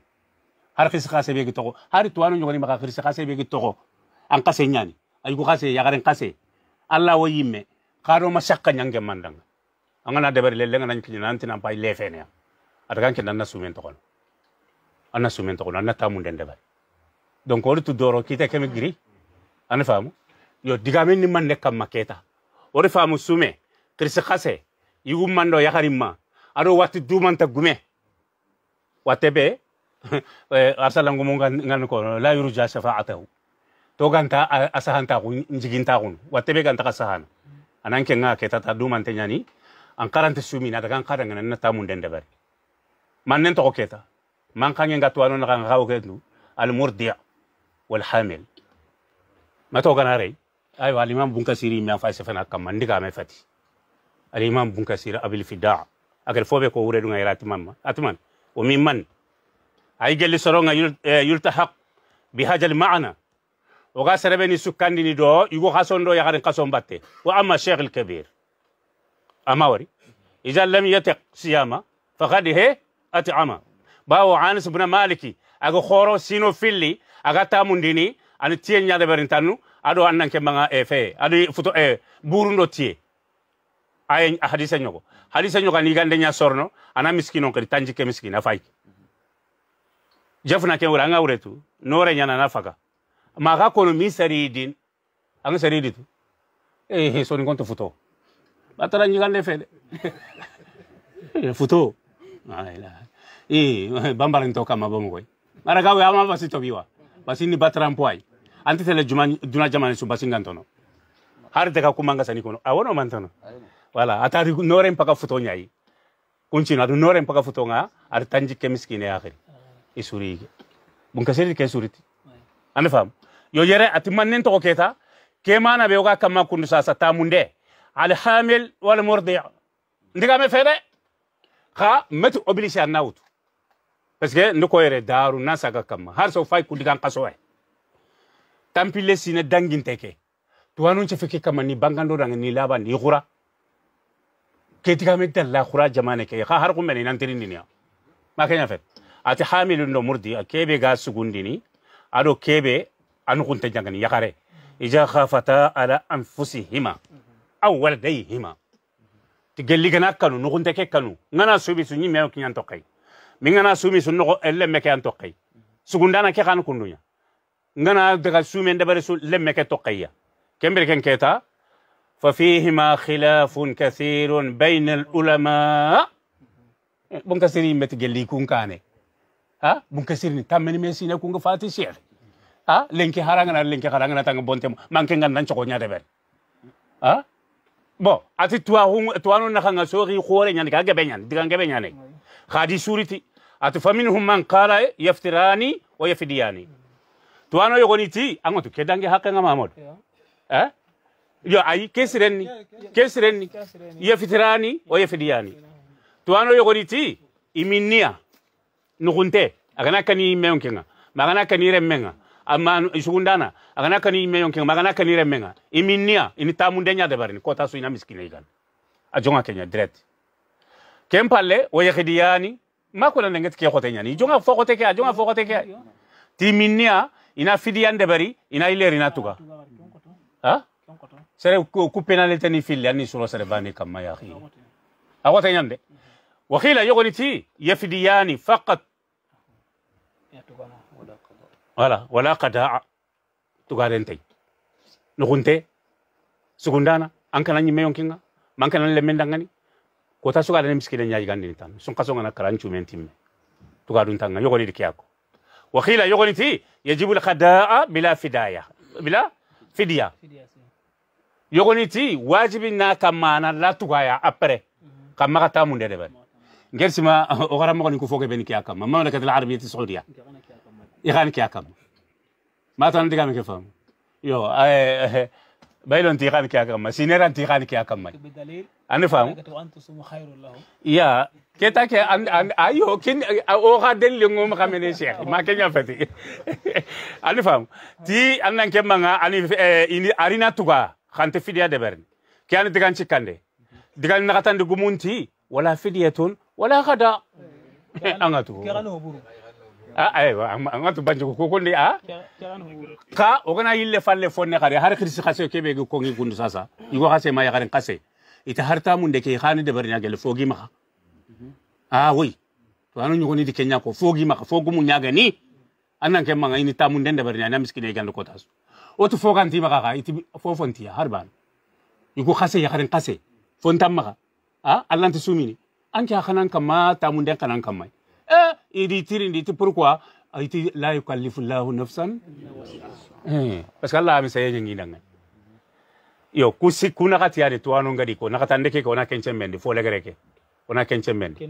har khirsa khase be gitoko har anu maka khirsa khase be gitoko an kase nyani ay ko khase garen khase Allah wo yimme kharo ma nyange mandanga angana deber lele ngana nyi nanti nan pay lefene adakan ke nan na anna sumen anna tamun den donc wori tu doro kita kemi giri ane famu yo digami ni man nekam maketa wori famu sume kirse khase yugu mando ma aro wati ta gume watebe eh, arsala ngumu ngan ko la fa atahu to ganta asahanta ko njiginta ko watebe ganta kasahan. anan ke nga keta ta te nyani an karanta sumi na daga kadan ngana ta mun den debar man nen to keta man kan nga to anon kan gawo ketu al murdiya والحامل ما توقعنا هاري أيوة الإمام بن كثير من فلسفنا كم من ما فتي الإمام بن كثير أبي الفداع أكل فوبي كورة دون غير أتمان أتمان ومن من جل سرنا آه، يلتحق بهذا المعنى وقاسر بني سكان دي دو يغو خاسون دو يغارن قاسون باتي وأما شيخ الكبير أما وري إذا لم يتق سياما فقد هي أتعما باو عانس بن مالكي أغو خورو سينو فيلي aga tamundini ani tiye ñadeberin tannu ado annanke maga e feye aɗa futo e burundo tiye aye ah, hadise ñogo hadise ñogo ani yigande ña sorno ana miskinon kadi tanjike miskine a fay jafna ken wure anga nore ñanana faga maga kono mi saridin anga saridi tu ehe eh, soni gonto futo batara ñigande fede eh, futo eh, bambarin to kama bomo koy mara ama fasi tobiwa basini batran poy anti tele juman duna jamane su basinga ntono har daga kuma nga sani kono awono mantono wala atari noren paka futo nyai kunchino adu noren paka futo nga tanji kemiski ne akhiri isuri bunka seri ke suriti ame fam yo yere ati mannen to keta ke mana be oga kama kundu sasa tamunde al hamil wal murdi ndiga me fede kha metu obligé anawtu parce que ndoko yɛrɛ daaru n'a saga kama har sa fai kudigan kaso wɛ tampile sine dangin tɛ kɛ tuwanu cɛ kama ni bangando dang ni laban ni xura ketigame dalla xura jamane ke xa har kumene nantiri ndiniya ma kenya fet ati hamilu ndo murdi a kebe ga sugundini ado kebe anukunte jangani yakare ija khafata ala anfusihima aw waladayhima tigeli gana kanu nukunte kanu ngana subi sunyi meyo kinyan mingana sumi sunno ko lemme ke an toqay sugundana ke kan kundunya ngana daga sumi nda bare su lemme ke toqayya kembe ken keta fa fihi ma khilafun kathirun bayna al ulama bon kasiri met gelli kun kane ha bon kasiri ni tammeni mesina kun ga fati sheikh ha lenki harangana lenki harangana tanga bontem manke nya de deber ha bo ati tuwa hu tuwa no na nakanga sori khore nyani ka gebe nyani diga gebe nyani hadi suriti ati faminhum man qala yaftirani wa yafidiyani to ano yogoniti ango to kedange hakka nga mamod eh yo ay kesirenni kesirenni yaftirani wa yafidiyani to ano yogoniti iminnia nugunte agana kani meonkenga magana kani remmenga amma isugundana agana kani meonkenga magana kani remmenga iminnia ini tamundenya debarini kota su ina miskine igan ajonga kenya direct kempale o wo yahidiyani ma ko ke khote nyani jonga fo khote ke jonga fo khote ke ti minnia ina fidiyan de bari ina ile na tuga ha sere ku penalite ni fil yani solo sere bani kam ma khi a khote nyande wa khila yughni ti yafidiyani faqat wala wala qada tugaren tay nugunte sugundana an kana nyimeyon mankana man kana lemendangani wotasuka dene miskile nyaigandi tan sunka songa na karan chumen timme tuka dun tanga yogoni dike yako wakila yogoni ti yajibu lkhadaa bila fidaya bila fidia yogoni ti wajibi na kamana la tukaya apre kamma kata munde de ben gersima o gara mo ni ku foke ben ki akam ma malakat al arabiyyah al saudiya igan ki akam ma tan diga me ke fam yo eh baylon tiran ke akamma sineran tiran ke a akamma ani faamu ya keta ke an an ayo kin o eh, ga den lingo ma kamene sheikh ma kenya fati ane faamu ti an nan ke manga ani ini arina tuga xante fidia de berne ke an digan cikkande digan naxatandi gumunti wala fidiyatun wala xada angatu ke angatu banje kukundi a ka ogana yille falle fonne kare har kirsi khase kebe go kongi gundu sasa igo khase ma yakare khase ita har mun de ke khani de barnya gele fogi ma a ah, woi to anu nyugoni de kenya ko fogi ma fogu mun nyaga ni annan ke manga ini tamun de barnya na miskine gando ko tasu otu fogan ti maka ka iti fofon ti harban igo khase yakare khase fontam maka ah, a allanti sumini anke hanan kama tamun den kanan kamai Eh, il dit tire, il dit pourquoi Il ah, dit la yukallifu Allahu nafsan. Eh, parce que Allah amesema yenye ngidanga. Yo kusi kuna kati ya tu anonga diko nakatandeke ko nakenche mende fo legereke. Ona kenche mende.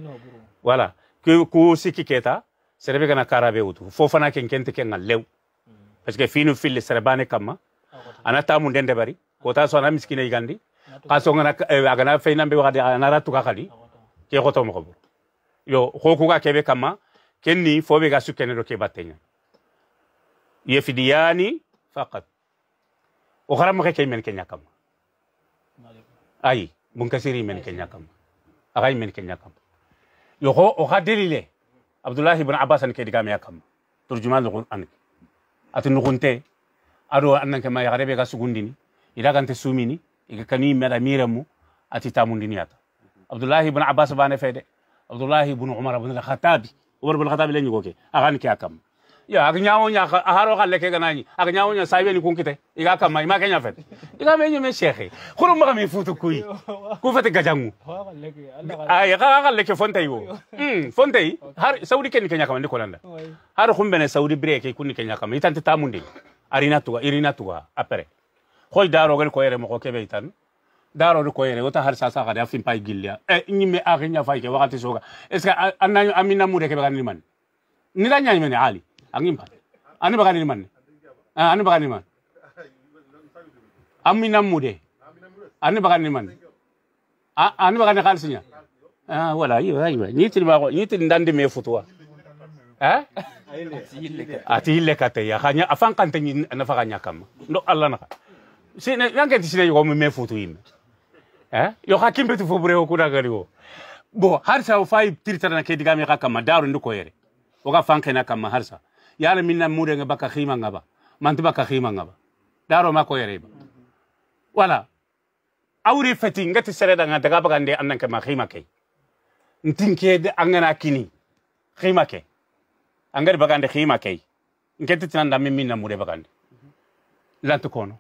Kusi kiketa serebe kana karabe utu. fofana fana kenkente kenga lew. Mm. Parce que finu fil serebane kama. Ah, anata mundende bari. Kota so ana igandi. Kaso ngana eh, agana wakati anara tukakali. Ah, Ke gotomo ko yo hokuga kebe kama kenni fobe ga sukene do ke batenya yefidiyani faqat o haram ke men kenya kama ay mun kasiri men kenya kama agay men kenya kama yo ho o ha delile abdullah ibn abbas an ke diga me kama turjuman lugun an ati nugunte ado annan kama ya garebe ga sugundini ida gante sumini iga kanu mera miremu ati tamundini ata abdullah ibn abbas bane fede abdullahi ibn umar ibn al-khattabi umar ibn al-khattabi len yugo ke agan ke akam ya ag nyaawo nya haro khalle ke ganani ag nyaawo nya saibe ni kunkite iga kam mai kenya fet iga me nyeme shekhe khuru ma mi futu kui ku fete gajangu ay ga khalle ke fonte yo mm fonte har saudi ken kenya kam ni kolanda har khumbe ne saudi break kun kenya kam itante tamundi arinatuga tuga irina tuga apere hoy daro gel ko yere mo ko kebe itan daro ko yere wota har sasa da fim pay gilya e eh, me a kenya fa e ke wakati soga est ce anna amina mu de ke bagani man ni la ali angim pa ani bagani man ah ani bagani man amina mu de ani bagani man ani bagani sinya? ah wala yi yi ni tin ba ko ni tin ndande me futwa ati hille kate ya khanya afan kan tan na fa kam ndo allah na Si, yanke tisine kome me futu ime eh yo hakimbe tu fobure ko na gari wo bo harsa o fay tirtara na kedi gami kaka madaru nduko yere o ka fanke na kama harsa yala minna mure nga baka khima ngaba mantu baka khima ngaba daro mako yere ba wala awri feti ngati sereda nga daga baka nde annan kama khima kay ntinke de angana kini khima kay angari baka nde khima kay ngeti tinanda minna mure baka nde lantu kono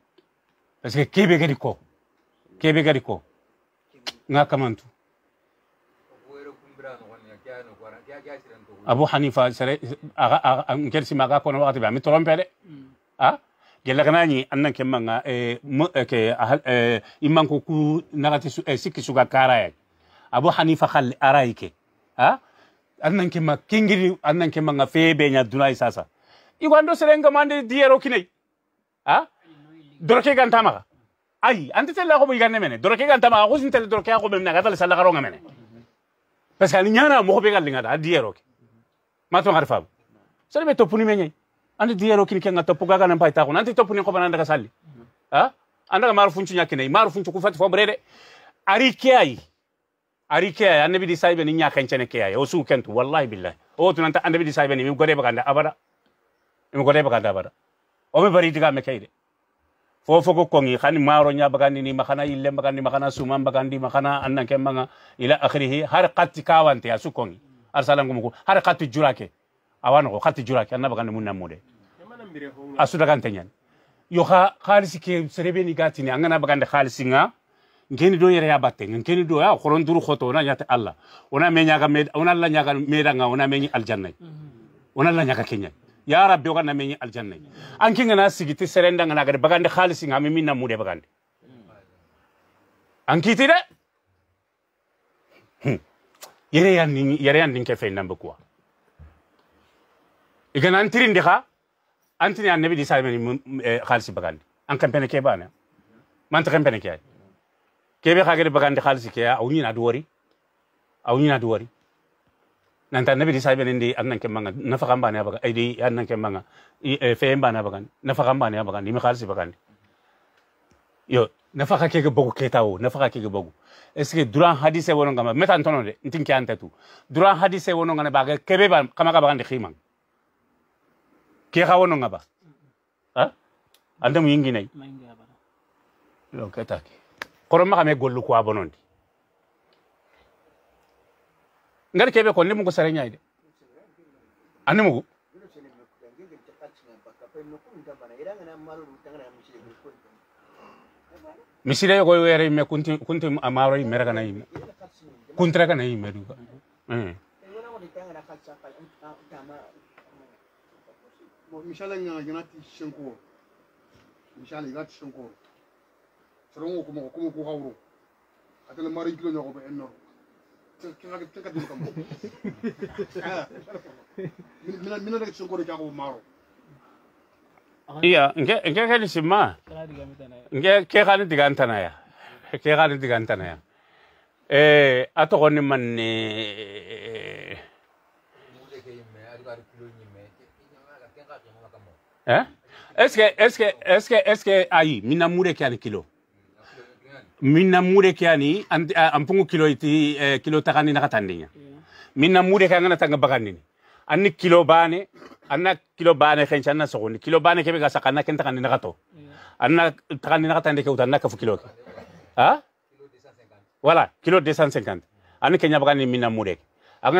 parce que kebe gadi ko kebe gadi ko nga kamantu abu hanifa sere nkel sima ga kono wakati be ami trompe de mm. a ah, gella kana ni annan eh, eh, ke manga e ke imman ko ku nagati su eh, sikki suga karaye abu hanifa khal araike a annan ke ah, ma kingiri annan ke manga febe nya dunai sasa igwando sere ngamande diero kinai a ah, dorke gantama ante anti tella ko bigane mene doroke e kan tama ko sin tella doroke ko mena gatal sala garo ngamene parce que nyana mo be galinga da diero ke mato ngar fam sele be topuni menye anti diero kin ke ngata puga kana mpai e ta ko anti topuni ko bananda kasali ha anda mar funchu nyakine mar funchu ku fati fombrede ari ke ai ari ke ai annabi di saibe ni nyakan chene ke ai o su kentu wallahi billahi o tunanta annabi di saibe ni mi gore e baganda abada mi gore baganda abada o me bari diga me kaide fofoko kongi khani maro nya bagandi ni makhana ille bagandi makhana suma bagandi makhana anna kemanga ila akhirih har qatti kawante asu kongi arsalan gumuko har qatti jurake awano ko qatti jurake anna bagandi munna mude asu daga tanyan yo kha khalisi ke serebeni gatini angana bagandi khalisi nga ngeni do yere ya batte ngeni do ya khoron duru khoto na yata allah ona me nyaga me ona allah nyaga me nga ona me aljanna mhm. ona allah nyaga kenya ya rabbi wa namenyi aljanna anki kinga sigiti serenda ngana gade bagande khalisi ngami minna mude bagande anki kiti yere yan ni yere yan ke fe nambe kuwa igana antirin de kha antini annabi di salmen khalisi bagande an kampene ke bana man ta kampene ke kebe khagere bagande khalisi ke awni na duwari awni na duwari nanta nabidi sahibe nindi annan ke manga nafa kamba ne abaga idi annan ke manga eh, fe mba ne abaga nafa kamba ne abaga ni khalsi baga yo nafa ka ke bogu ke tawo nafa ka ke bogu est ce que durant hadise wono ngama metan tono de ntin ke anta tu durant hadise wono ngana baga kebe ba kama ka baga ndi khimang ke ga wono ngaba ha anda mu yingi nay donc ataki koroma kame gollu ko abonondi ngari kebe ko nimugo sare nyaide animugo misire ko were me kunti kunti amaro imere kana ime kuntra kana ime duka eh mishala nga ganati shenko mishala ganati shenko sorongo kuma kuma ku hawro atala mari kilo nyago enno tunakaduluka nke mina mina ndake tsongore chako maro iya nge nge kani ke kani digantana ya ke kani digantana ya eh ato koni manne eh est-ce que est-ce que est-ce que est-ce que ayi mina mure kani kilo minna mure kiani ampungu kilo iti e, kilo tagani na katandinga yeah. minna mure kanga tanga bagani anni kilo bane anna kilo bane khencha anna sokoni kilo bane kebe ga sakana ken tagani na kato yeah. anna tagani na katande ke utanna ka fu kilo ha wala kilo 250 anni kenya bagani minna mure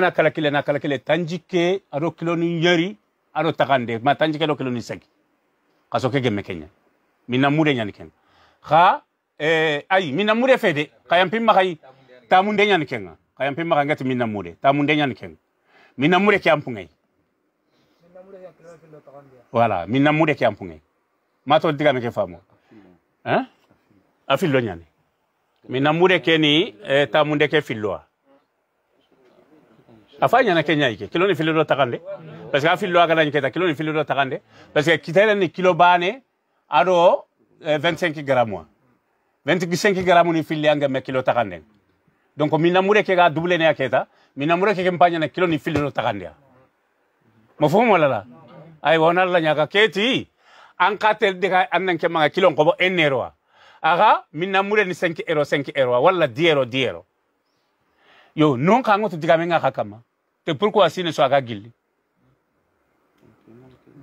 na kala kile na kala kile tanjike aro kilo ni yeri aro tagande ma tanjike aro kilo ni seki kasoke gemme kenya minna mure nyani ken ha eh, ay minna mure fede kayam pimma kay tamunde nyan kenga kayam pimma kay ngati minna mure tamunde nyan kenga minna eh? mure ke ampungai voilà minna mure ke ampungai mato diga me ke famo hein afillo nyane minna mure keni ni eh, tamunde ke filloa afa ñana ke ñayike kilo filo do takande parce que a aga dañ keta kilo filo do takande parce que kitare ni kilo bane ado eh, 25 grammes 25 gramu ni fili anga me kilo takande donc minamure ke ga double ne aketa minamure ke kampanya na kilo ni fili lo takande mafumo wala la ay wona la nyaka keti an tel de ga annan ke manga kilo ko bo enero aga minamure ni 5 euro 5 euro wala 10 euro 10 euro yo non ka ngoto diga menga kakama te pourquoi sine so aga gilli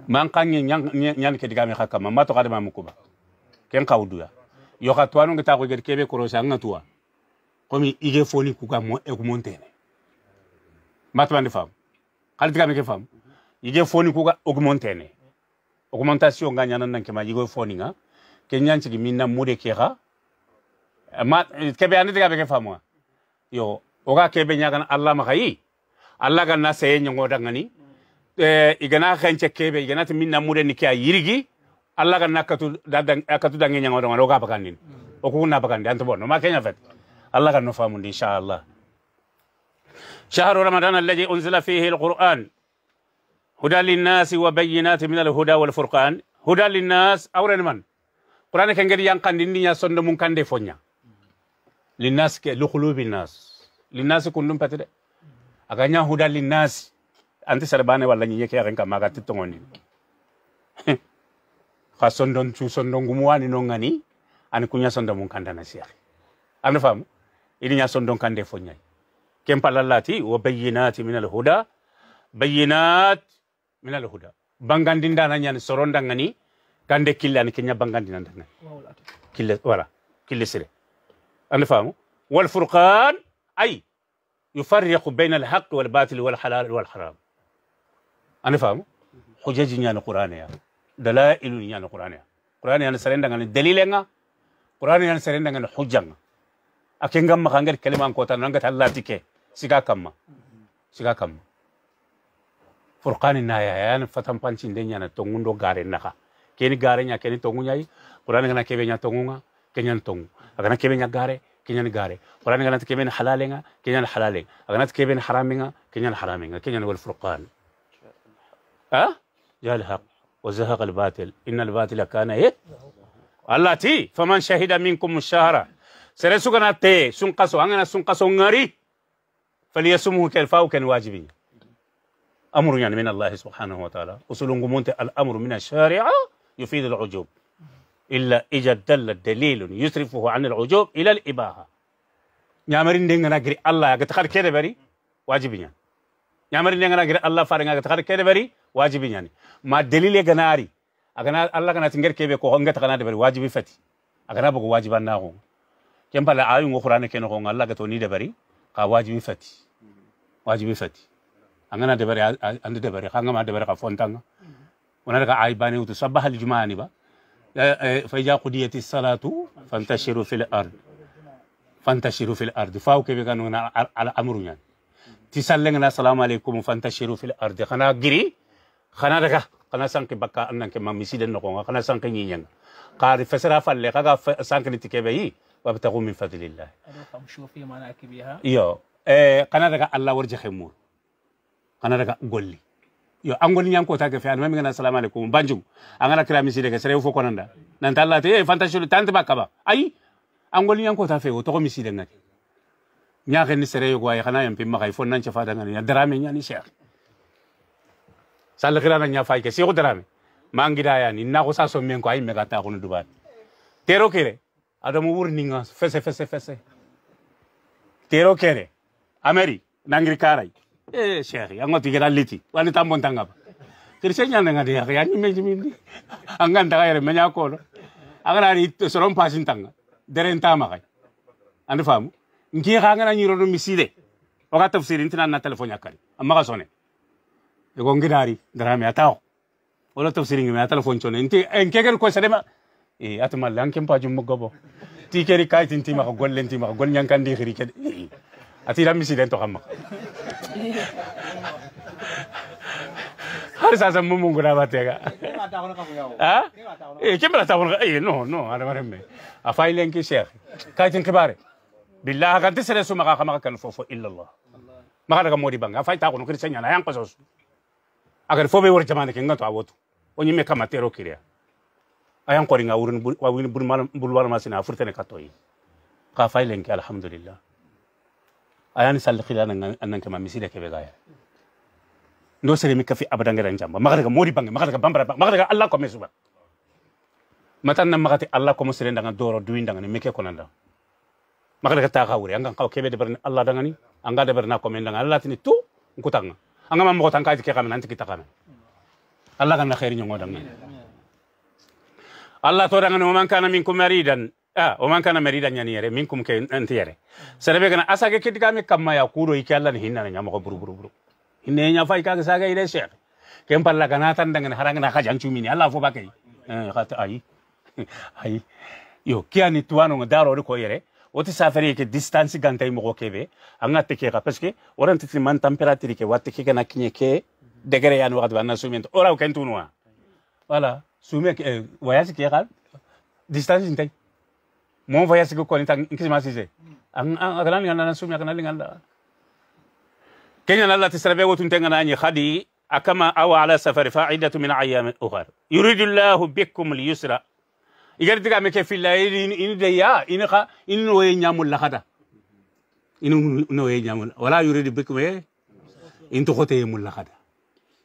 man kan nyan nyan ke diga me kakama mato kada mukuba. ken kawduya yoka tuwa nungi ta kweker kebe korosa nga tuwa komi ige foni kuka mo e ekumontene matamandi fam kalitika meke fam ige foni kuka okumontene e augmentation e nga nyana nan kema ige foni nga kenyan chigi minna mude kera ma kebe andi tika beke famwa yo oga kebe na allah makayi allah ganna seye nyongoda ngani e igana khenche kebe igana minna mude nikia yirigi Allah kan nakatu dadang akatu dangi nyang orang orang bakanin. Hmm. Oku kuna bakanin antu bono makanya vet. Allah kan nufamu insyaallah. شهر رمضان الذي أنزل فيه القرآن هدى للناس وبينات من الهدى والفرقان هدى للناس أورن من قرآن كان قد ينقن دنيا صند من كان دفنيا للناس لقلوب الناس للناس كلهم بتد أغنيا هدى للناس أنت سربانة ولا نيجي كي أغنيا كما قد تتغنين fa sondon cu sondon ngumu wani non ngani ani kunya sondon mun kanda na siya anu famu ini nya sondon kande fo nyai kem palallati wa bayyinati min al huda bayyinat min al huda bangandinda na nyani soronda ngani kande killa ni kenya bangandinda na ngani killa wala killa sire anu fam wal furqan ay يفرق بين الحق والباطل والحلال والحرام انا فاهم حجج يعني قران يعني ni yana qur'ana kurania yana sarenda ngani dalilenga qur'ana yana sarenda ngani hujjanga akenga ma kangar kelima ngota nanga ga tike siga kamma siga kamma furqani na ya yana fatan pancin den yana tongundo gare naka keni gare nya keni tongunya yi qur'ana ngana kebe nya tongunga kenyan tongu agana kebe nya gare kenyan gare qur'ana kana kebe halalenga kenyan halaleng agana kebe haramenga kenyan haramenga kenyan wal furqan ha ya al وزهق الباطل إن الباطل كان إيه الله تي فمن شهد منكم الشهر سرسوكنا تي سنقصو أنا سنقصو ناري فليسمه كالفاو كان واجبي أمر يعني من الله سبحانه وتعالى أصول قمونت الأمر من الشارع يفيد العجوب إلا إذا دل دليل يصرفه عن العجوب إلى الإباحة يا مرين دينغنا الله يا كده بري واجبين يعني nyamari ne ngana gira Allah fare ngaga takar kede bari wajibi nyani ma dalile ganari agana Allah kana tinger kebe ko honga takana de bari wajibi fati agana bugo wajiban na go kempa la ayu ngo qur'ana keno ko Allah ga to ni de bari ka wajibi fati wajibi fati angana de bari ande de bari kanga ma de bari ka fontanga wana ka ay bani utu sabaha al jumani ba fa ja qudiyati salatu fantashiru fil ard fantashiru fil ard faaw kebe kanuna al amru nyani تسلنا السلام عليكم فانتشروا في الأرض خنا غيري خنا ركا خنا سانك بكا أنك ما مسيد النقوم خنا سانك نيجان قاري فسرها فلي خنا سانك نتكبي وابتغوا من فضل الله شو في معناك بها يو إيه. خنا ركا الله ورجع خمور خنا ركا قولي يو أنقولي goni ñanko take fe anmami ngana assalamu aleykum banjum a ngana kira miside ke sere fo konanda nanta تانت بكا با أي أنقولي bakka ba ayi an goni ñaxe ni sere yogo ay xana yam pimma xay fon nan cafa danga ya drame ñani cheikh sal khirana nya fay ke sego drame mangida ya ni na ko sa so men ko ay mega ta ko dubat tero kere adamu wurninga fese fese fese tero kere ameri nangiri karai eh cheikh ya ngoti gira liti wani tambon tangaba kirse nya nga de ya ni meji mindi angan daga yere menya ko lo agara ni soron pasin tanga deren tama kay andu famu nki khangana nyirodo miside oka tafsiri ntina na telefoni yakari amma ka sone ego ngidari ndarame atao wala tafsiri ngime na telefoni chone nti eh, nkegen ko sadema e eh, atuma lankem pa jummo gobo ti keri kay tinti ma gol lenti ma gol nyankandi khiri kede eh, ati la miside to xamma har sasa mumu ngura batega ha e kembra tawon e no no ara maremme a failen ki cheikh kay tin kibare billahi kan tisere su maka kama kan fofo illallah maka daga modi banga fay ta kono kristian yana yang pasos agar fobe wor jamane ke ngato awoto onyi me kama tero kiria ayang ko ringa urun wa win bul mal bul wal masina furtene katoyi ka fay lenki alhamdulillah ayani sal khila nan nan kama misira ke begaya ndo sere mi kafi abada ngara njamba maka daga modi banga maka daga bambara maka daga allah ko mesuba matan nan makati allah ko musire ndanga doro duwi ndanga ne meke konanda maka ta ka wuri anga ka kebe de berna Allah dangani anga de berna komen Allah tini tu ngkutanga anga mamu ko kaiti ke nanti kita kame Allah kan khairi nyongo dangani Allah to dangani omang kana minkum maridan ah omang kana maridan nyani yere minkum ke nanti yere serebe kana asage ke digame kamma ya kuro ike Allah ni hinna moko buru buru buru hinne nya fa ika saga ire shekh kem laga kana tan harang harangna ka cumi ni Allah fo bakai eh khata ai ai yo kiani tuano ngadaro ko yere oti safari ke distance ganta imo ke be anga te ke parce que oran titli man temperature ke watte ke na kinye ke degré yan wadu anna sumento ora o kentu noa voilà sume ke voyage ke gal distance intay mon voyage ko konita nkisma sise an an galan ngana na sume kana linganda kenya nalla tisrabe wotun tengana nyi khadi akama aw ala safari fa'idatu min ayyamin ukhra yuridu allah bikum al-yusra igari tiga meke filla ini ini de ya ini ka ini no nyamul lakata ini no nyamul wala yuridu bikum in to khote yamul lakata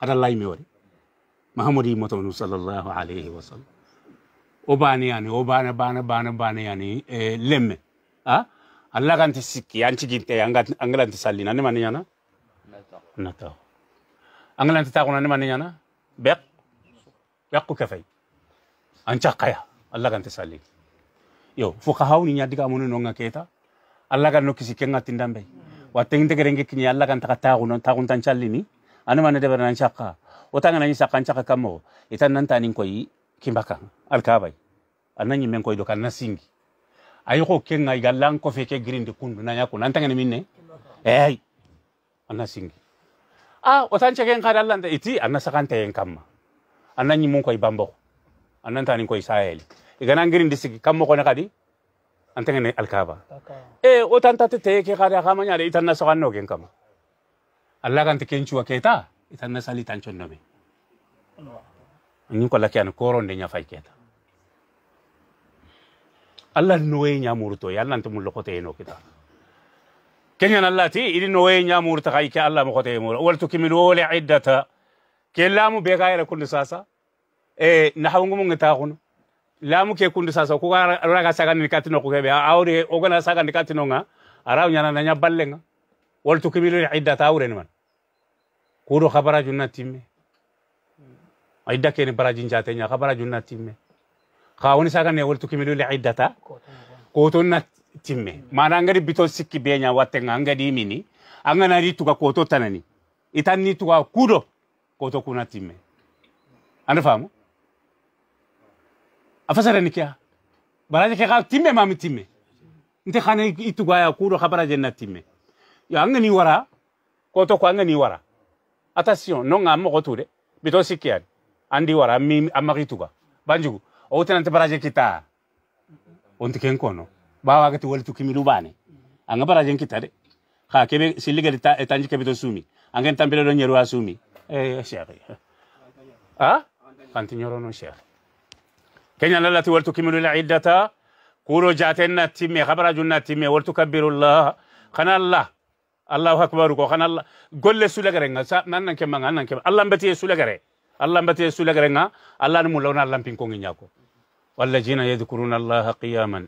ada lay mi wori mahamudi motonu sallallahu alaihi wasallam o bani yani o bana bana bana bana yani lemme ha alla ganti sikki anci ginte angat angalanti sallina ne mani yana nata angalanti ta kuna ne mani yana bek yakku kafai anca kaya Allah kan tesali. yo fukahau fuqahawni ñadiga amunu nonga keta Allah kan nukisi kenga tindambe wa tengde gerenge kini Allah kan taka tagu non tagun tan ni. anu mana debar nan chakka o tanga nan chakka chakka kamo itan nan tanin kimbaka alkabai ananyi men koyi do kan nasingi ayi ko kenga igallan ko feke de kundu nan yakun nan tanga minne eh anasingi ah o tan chegen Allah. alla iti anasakante en kamma ananyi mun koyi bambo anan tanin koyi saheli igana ngirin disigi kam mo kone kadi antengene alkaba e eh, o tanta te te ke kada kama nyare itanna sokanno gen kama alla kan te kenchu aketa itanna sali tanchon nome nyin ko lakke an koron de nya keta alla noye nya yalla nte mul ko kita kenyan alla ti idi noye nya murta ke alla mo ko mo wal tukimin wala iddata kelamu be gayra kullu sasa e eh, nahawngum ngata kunu lamu ke kundu sasa ko ra ga saga ni katino ko kebe awre o gona saga ni katino nga araw nyana nanya ballenga woltu tukmilu idda tawre ni man kuro khabara junna timme idda ke ni bara jinja te nya khabara junna timme khawni saga ne woltu tukmilu idda ta ko to na timme mana ngari bito sikki be nya watte nga ngadi mini angana ri tuka ko to tanani itan tuka kudo ko to kuna timme anafamu afasarani kya baraje kya timme mami timme e eh, nte khane itugaya kuro khabara jenna timme yo angani wara ko to ko ni wara attention non nga mo gotude bito sikyani andi wara mi amarituga banjugu outenante baraje kita onti ken kono bawa gati wali tukimiru bane anga baraje kita de kha kebe siliga ta tanji kebe bito sumi angen tampelo do nyeru asumi eh shekhi ha kanti no shekhi كينيا لالتي ولتو كمل العدة كورو جاتنا تيمي خبر جنا تيمي ولتو كبير الله خنا الله الله أكبر كو خنا الله قل سولا غرنا سا نان كم نان كم الله بتي سولا غري الله بتي سولا غرنا الله نملونا الله بينكم ينياكو والذين يذكرون الله قياما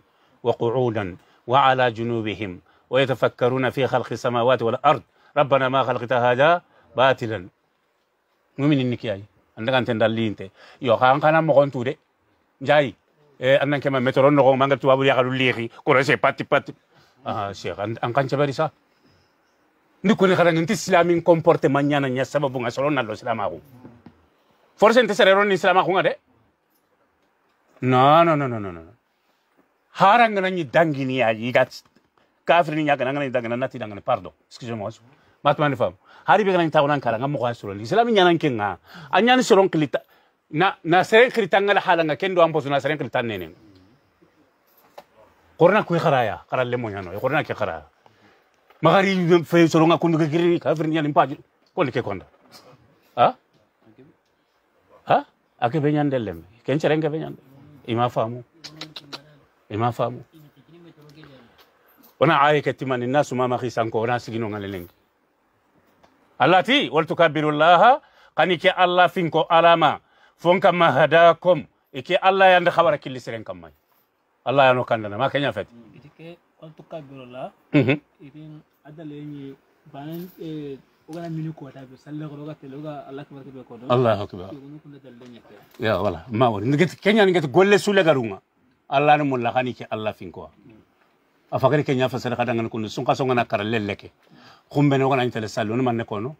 وقعودا وعلى جنوبهم ويتفكرون في خلق السماوات والأرض ربنا ما خلقت هذا باطلا مؤمن انك ياي عندك انت دالين يو خان خان مغون تودي njay eh anan kema metoro no mangal tuwa wabu yakalu liri ko rese pati pati ah cheikh an kan chabari sa ndi ko ni khara ngi islamin comportement nyana nya sababu nga solo na lo islama ko forse nte sere ron islama ko ngade no no no no no no. harang ya na ni dangini ya yigat kafir ni nyaka ngani dangana nati dangana pardon excuse moi matman fam hari be ngani tawnan kara ngam ko ya asuro islami nyana kenga anyan solo klita na na seren kritan ngal nga kendo ambo zuna seren kritan nenen korna ku ya khara le moñano korna ke khara magari fe soronga kundu ke kiri ka frin ya limpa ko le ke konda ha ha ake benyan delem ken seren ke be ima famu ima famu ona ay ke timani nasu mama khisanko ona sigino ngaleleng allati wal allah qani ke allah finko alama fonka kam ma hadakum ike allah yande khabara killi siren kam may no kanda na ma kenya fet itike on tukka biro la itin adale ni ban e banan ogana minu ko tabe salle ko ga tele ga allah akbar hmm, ke ko mhm. do eh, allah akbar ya wala ma wori ngi kenya ngi golle sule garunga allah ni mulla khani ke allah fin ko a fakari kenya fa sadaka dangan kunu sun songa na kara lelleke hmm. khumbe no ngana intele salle no manne kono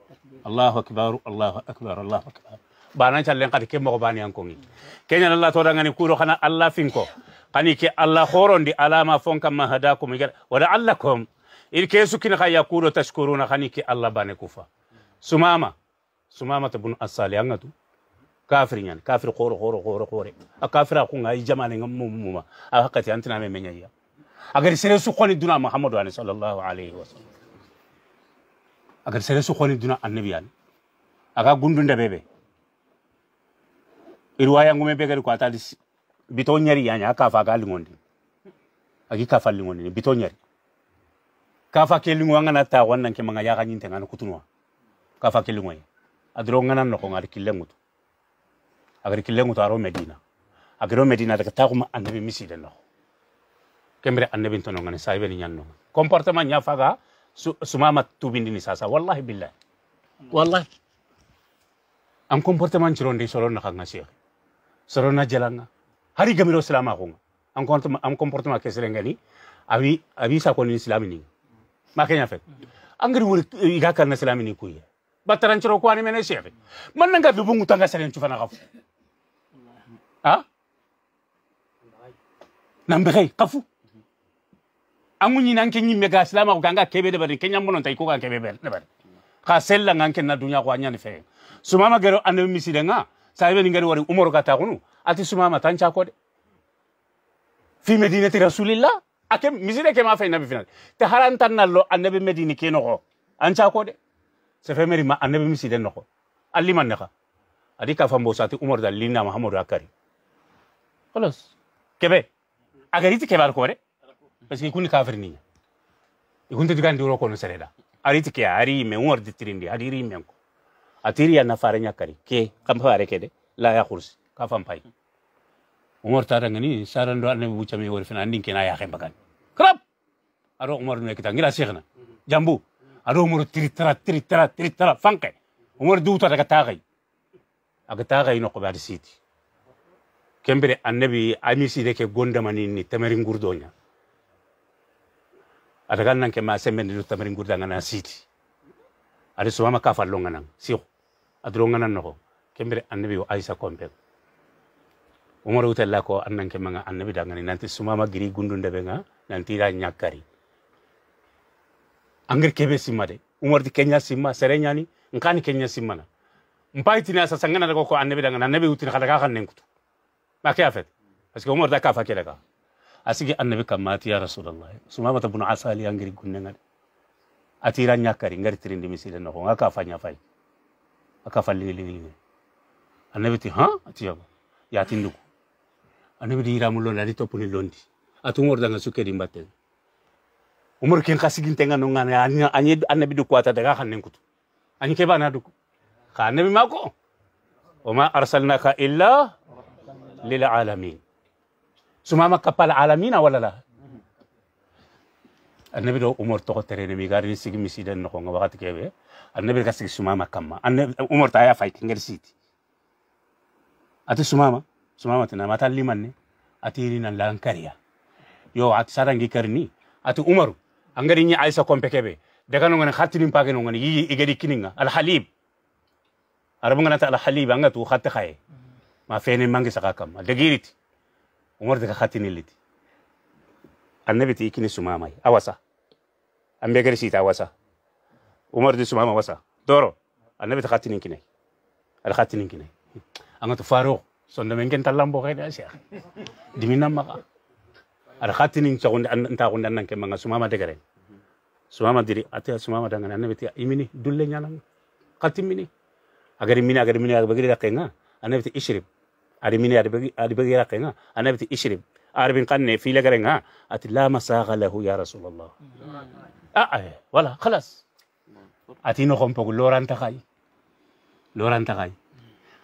allahu akbar allahu akbar allahu akbar bana challen kati ke mogo bani an kongi kenya la to dangani kuro kana allah finko kani ke allah horondi alama fonka ma hadakum igal wala allakum il kesu kina khaya kuro tashkuruna kani ke allah bane kufa sumama sumama tabun asali angatu kafir nyan kafir khoro khoro khoro khore a kafira a ngai jamane ngamumuma a hakati antina me meñayya agar sere su khoni duna mahamadu ani sallallahu alayhi wa sallam agar sere su khoni duna annabiyan aga gundunda bebe riwaya ngume beke ri kwata lisi bito nyari yanya akafa ka lingondi aki kafa lingondi bito kafa ke lingo anga ta wannan ke manga ya ga ngana kutunwa kafa ke lingo adro ngana no ko ngar kille ngutu agar aro medina agro medina daga ta kuma annabi misi de no annabi to ngana saibe ni nyanno comportement nya faga sumama tubindi ni sasa wallahi billahi wallahi am comportement ci solo na kanga cheikh sorona jalanga hari gamiro selama ko am comportement am comportement ke selengani awi awi sa ko ni silamini ma kenya fet angri wuri iga kan na bataran chiro ko ani mene shefe man nga bi bungu tanga selen chufana gafu ha nambere kafu amunyi nanke nyimme ga silama kebe de bari kenya mono tay ko kebe de bari ka sella nganke na dunya ko fe sumama gero ande sahibe ningari wari umoro gata kunu ati sumama tancha kode fi medinati rasulillah ake misire ke ma nabi final te haran tan nallo annabi medini ke noxo anca kode se fe meri ma annabi miside noxo alli man nexa adi ka fambo sati umar da linna mahamadou akari خلاص كبه اغريتي كبار كوره بس يكون كافر نيه يكون تدغان دورو كونو سريدا اريتي كي اري مي عمر دي تريندي اري ري مينكو atiri ya nafare nyakari ke kampare kede la ya kursi fam pay umar tarang rangani saran do ne bu chami wor fina ndin kena ya khem bakan krap aro umar ne kita ngira sekhna jambu aro umar tiri tara tiri tara tiri tara fanke umar duuta daga tagay aga tagay no qobadi siti kembere annabi amisi de ke gondamani ni tamarin gurdonya kan nang ke ma semen ni tamarin gurdanga na siti ari suwama kafal longanang siu adrongana nogo kembere annabi yo aisha kombe umar utalla ko annan kemanga annabi dangani nanti sumama giri gundunde benga nanti ra nyakari angir kebe simma de umar di kenya simma serenyani nkani kenya simma na mpaiti na sasa ngana ko annabi dangana annabi utin khadaga kan nenkutu ma kya fet parce que umar da ka fa kele ka asigi annabi kamati ya rasulullah sumama tabun asali angir gunnenga atira nyakari ngari tirindi misile nogo ngaka fanya fanya akafa lele lele annabi ti ha atiyabo ya tindugo annabi di ramu lon ali topuni londi atu ngor danga suke di mbatel umur kin kasigin tenga no ngana anyi annabi du kwata daga kanen kutu anyi ke bana du ka annabi mako wama arsalnaka illa lil alamin sumama kapal alamina wala la annabi do umar to terere bi garni sigi misiden no ko wakati kebe annabi ka sigi sumama kamma annabi umar ta ya fight ngel siti ati sumama sumama tana mata limanne ati rina lankariya yo ati sarangi karni ati umaru angari ni aisha kompe kebe daga no ngani khatini pake no ngani yi igedi kininga al halib arabu ngana ta al halib anga tu khatte khaye ma fene mangi saka kamma dagirit umar daga khatini liti annabi ti ikini sumamai awasa ambe gari sita awasa umar di sumama wasa doro annabi ta khatinin kinai al khatinin kinai anga to faro sondo mengen talambo kai da sia dimina maka al khatinin chagundi anta gundi annan ke manga sumama de garen sumama diri ate sumama dangan annabi ti imini dulle nyanang khatimini agari mini agari mini agari da kenga annabi ti ishrib ari mini ari bagi ari bagi ra kenga annabi ti ishrib عربين قني في لقرنا أت لا مساغ له يا رسول الله آه, آه، ولا خلاص أتي نخم بقول لوران تخاي لوران تخاي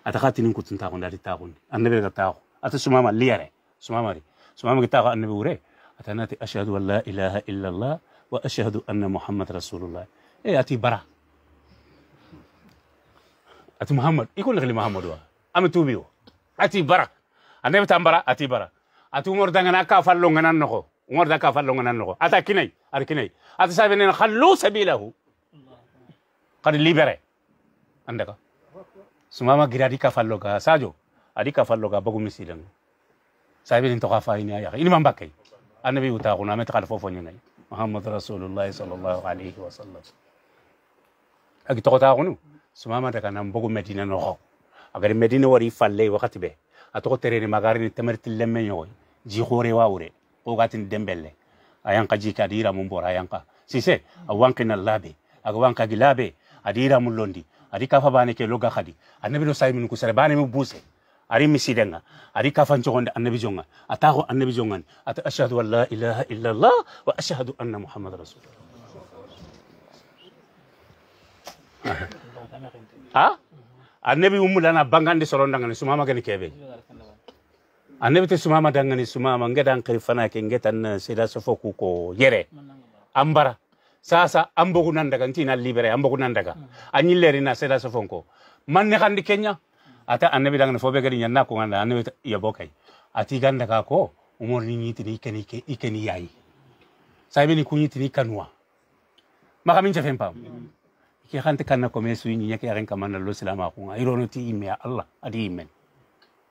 أتخاتي نكون تنتاقون داري تاقون النبي قتاقو أتسمع ما ليره سمع ماري سمع ما قتاقو النبي وره أتناتي أشهد أن لا إله إلا الله وأشهد أن محمد رسول الله إيه أتي برا أتي محمد يكون لغلي محمد هو أم توبيو أتي برا أنا تام برا أتي برا أتو عمر دعنا كافر لونغنا نخو عمر دع كافر لونغنا نخو أتا كيني أر كيني أتا سايبين سبيله قد ليبري عندك سماما غيرادي كافر لوكا ساجو أدي كافر لوكا بقوم يسيلن سايبين تو كافر إني أياك إني مبكي أنا بيوتا غنا متخلفو فنيني محمد رسول الله صلى الله عليه وسلم أكيد تقطع غنو سماما دعنا بقوم مدينة نخو أكيد مدينة وري فلي وقت به atogo terere magarini temerti lemme ñogoy jixore wawure ogatin dembele ayanka jike adi yiramun ayanka sise a wankina labe aga gilabe adira adi yiramun londi ke loga khadi annabi no saymin kusere bane mu buse ari misidenga ari kafan cogonde annabi jonga ataxo annabi jongani ata ashhadu an la ilaha illa allah wa ashhadu anna muhammad rasulullah a annabi ummulana bangande sorondangani sumama gani kebe annabi te sumama dangani sumama ngedan kiri fana ke ngetan seda sofo kuko yere ambara sasa ambogu nandaga ntina libere ambogu nandaga anyilleri na seda sofo ko man kandi kenya ata annabi dangani fobe gari nyanna ko nganda annabi ya ati ganda ka ko umur ni nyiti ni ikeni ikeni yai sahibi kunyiti ni kanwa makamin chafempa mm -hmm ke xante kanna kome e suyi ñake axen kamana lo silama xunga i ronoti imme a e allah adi immen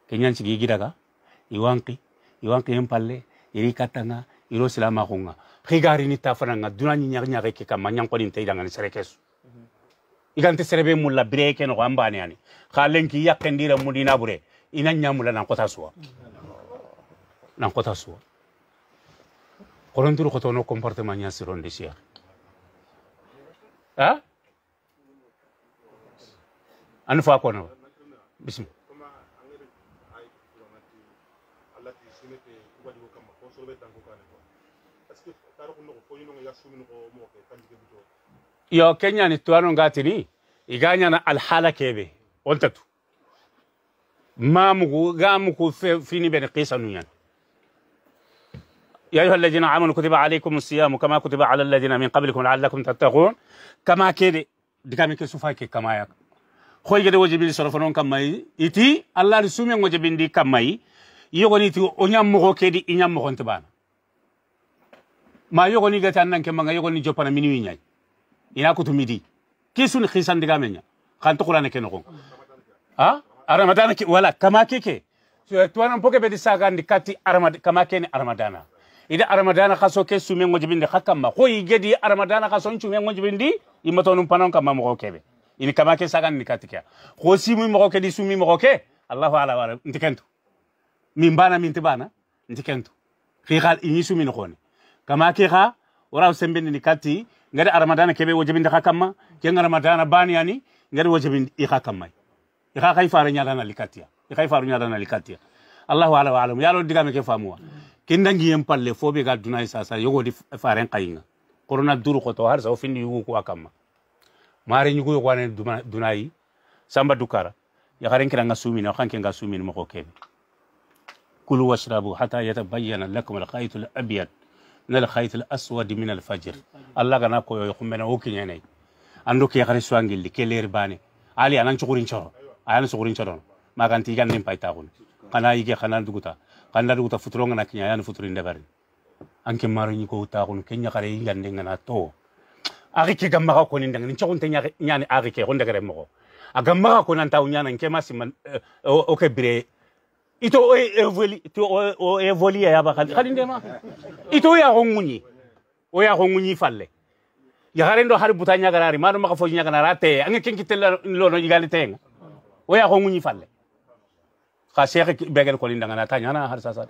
ke ñan sigi gidaga i wanki i wanki en palle yeri kattanga i ro silama xunga xigarini ta fananga duna ñi ñax ñaxe ke kamma ñankonin te idangani sere kesu igante serebe e mulla bire ke noxo an bane ani xa lenki yaqendira mudina bure ina ñamula nan xota suwa nan xota suwa xoronturu xotono comportement ña sirondi siyaxe a أنا فاكونا بسم yo kenya ni tuano ngatini iganya na alhala kebe oltatu mamugu في فيني بين qisa nuyan يا أيها الذين آمنوا كتب عليكم الصيام كما كتب على الذين من قبلكم لعلكم تتقون كما كده دكامي كيسوفاكي كما يك hoygede wo jebindi soro fonon kam mai iti allah ni sumen wo jebindi kam mai mayi ni ti o nyam ñammogo kedi i ñammogonte bana ma ni gata nan ke manga ni jopana mini wi ñayi ina kutu midi ki suni hisandigame ña xan toxurane ke noxon a aramadana ke wala kama ke ke to tuwanan poke be bedi ndi kati kama ke keni aramadana ida aramadana khaso ke sumen wo jebindi khakam ma hoyi gedi aramadana kaso n cumen wo jebindi imato non panon kam kamma moxo kebe ini kama ke sagan ni katika khosi mu mo ke di sumi mo ke allah wala wala ntikento mi mbana mi ntibana ntikento fi khal ini sumi no khone kama ke kha ora sembe ni kati ngada ramadana kebe wajibin da kama ke ngada ramadan bani yani ngada wajibin i kha kama i kha khay faru nyala na likatia i khay faru nyala na likatia allah wala wala ya lo digame ke famuwa kindangi yem palle fobe ga dunai sasa yogo di faren kayinga corona duru ko to har sa ofindi yugo ko akama mare ñugu yogoane dunayi samba dukara yakaren kiranga sumini wakanke nga sumini moko kebe kulu washrabu hata yatabayyana lakum alkhaytu alabyad min alkhaytu alaswadi min alfajr allah gana koyo kumbena wo kiñenay andu ke yakare suangilli ke leri bane ali anan cukurin coro ayan sukurin coro maganti iganin paytakun kana yige kana duguta kana duguta futurongana kiña ayan futurin debari anke maro ñiko utakun ke ñakare ingande ngana to ari ke gamma ga ko nindang ni chagun tenya nyane ari ke honda gare mo a gamma ga ko nan taw nyana nke masi eh, o ke bire ito o evoli e to o evoli ya ba khali khali ito ya honguni o ya honguni falle ya harendo har butanya garari mano maka foji nyaga narate ange kenki tella lo no igali tenga o ya honguni falle ka shekh begel ko lindanga na tanya na har sasa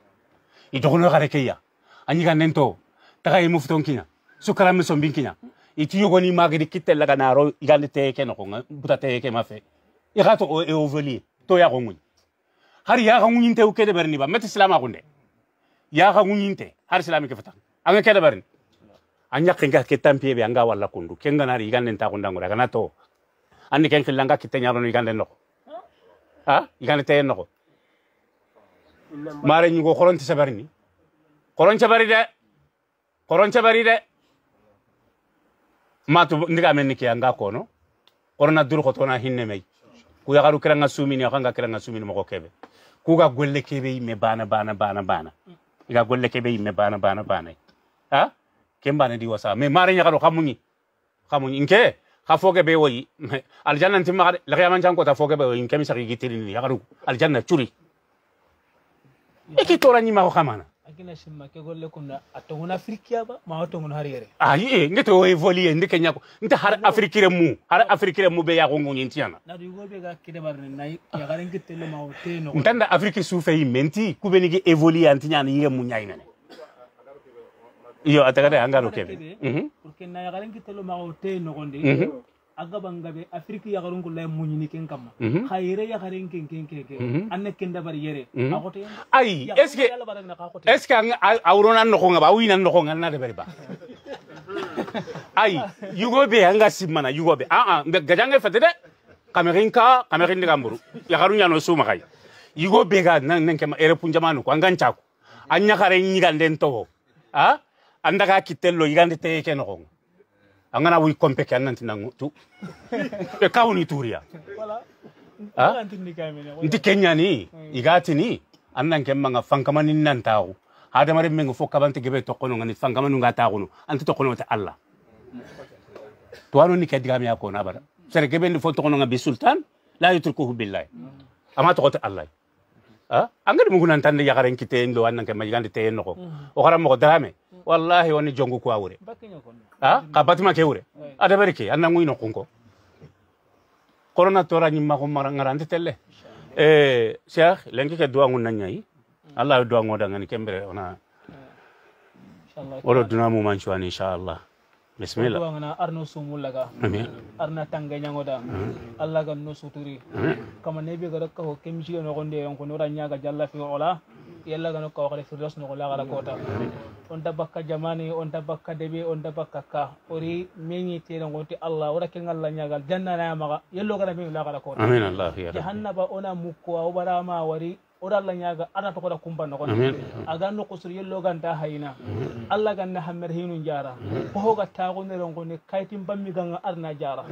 ito kono gare ke ya anyi ga nento taga imufton e kinya sukara mi sombin kinya iti yogoni magiri kitella kana ro igande teke no konga buta teke mafe irato e, e oveli to ya gongun hari ya gongun inte ukede berni ba meti islam agunde ya gongun inte har islam ke anga kede berni anya kenga ke tampie be wala kundu kenga nari igande nta kunda ngora kana to andi ken kilanga kitenya ro igande no ha igande te no mare nyugo koronti sabarni koronti sabari de koronti matu ndika men ke anga kono korona dur ko tona hinne mai ku ya garu kiranga sumini ya kanga kiranga sumini mako kebe ku ga golle kebe me bana bana bana bana ga golle kebe me bana bana bana ha kemba ne di wasa me mare nya garu kamunyi kamunyi nke ka foge be woyi aljanna ntima la qiyamah jan ta foge be woyi nke mi sari gitirini ya garu aljanna churi iki nyima ko gina shimmake golle kunna atongona afrikiya ba ma watongon har yere ayi ah, ngete o évoluer ndike nyako nte har afrikire mu har afrikire remu be ya ko ngonyi tiana na du gobe ga kide bar na ya garen gitte no ma wote ntanda afrique soufe yi menti kubeni ge évoluer anti nyana yige mu nyai nene iyo atagade angaro kebe mhm porque na ya garen gitte lo ma wote no gonde mhm aga bangabe afriki ya garun kullay munyini ken kamma mhm. khayre ya garen ken ken ken ken mhm. anne ken da bari yere agote ay eske eske ang awrona no khonga ba winan no khonga na de bari ba ay yugo be anga simana yugo be a a ah, ah, gajange fete de kamerin ka kamerin de gamburu ya garun ya no suma kay yugo be ga nan nan kema ere punjamanu ko angan chako anya khare nyigan den to ha ah? andaka kitello yigande te e ken khonga angana wuy kompe ke annanti nango tu ɓe kawni turiya nti keñani mm. igatini annan kemmanga fankamanin nantawu hadamaren menga fo kabanti gebe tokkonongani fankamanu nga taxuno anti tokkonote allah tuwano ni ke digami yakona abada sere gebe ndi fo tokkononga bi sultan la yutrukuhu billahi ama toxote allah angadi mugunantande yaxaren kiteyen do annan kemma yigandi teyen noxo o xara mm. moxo darame wallahi woni jongu kwa wure a ka batuma ke wure ada berke anna ngui no kunko corona tora nyimma ko marangante telle eh cheikh lenki ke duangu nanyai mm. allah duangu dangani kembere ona wala duna mu man cuani inshallah bismillah ko ngana arno sumulaga arna tangga nyangoda mm. allah ga no suturi kama nebe ga rakka kemji no gonde yon no ranya ga jalla fi ola yalla gano kawakale firdaus no la gara kota on tabakka jamani on tabakka debe on tabakka ka ori meñi tere ngoti allah ora ken allah nyagal janna na maga yello gara mi la gara kota amin allah ya jahannaba ona mukko o barama wari ora allah ñaga ana tokoda kumba nogon aga no kusur yelloganta hayna allah ganna hammer hinu jara hohoga tagunerongoni kaytin ganga arna jara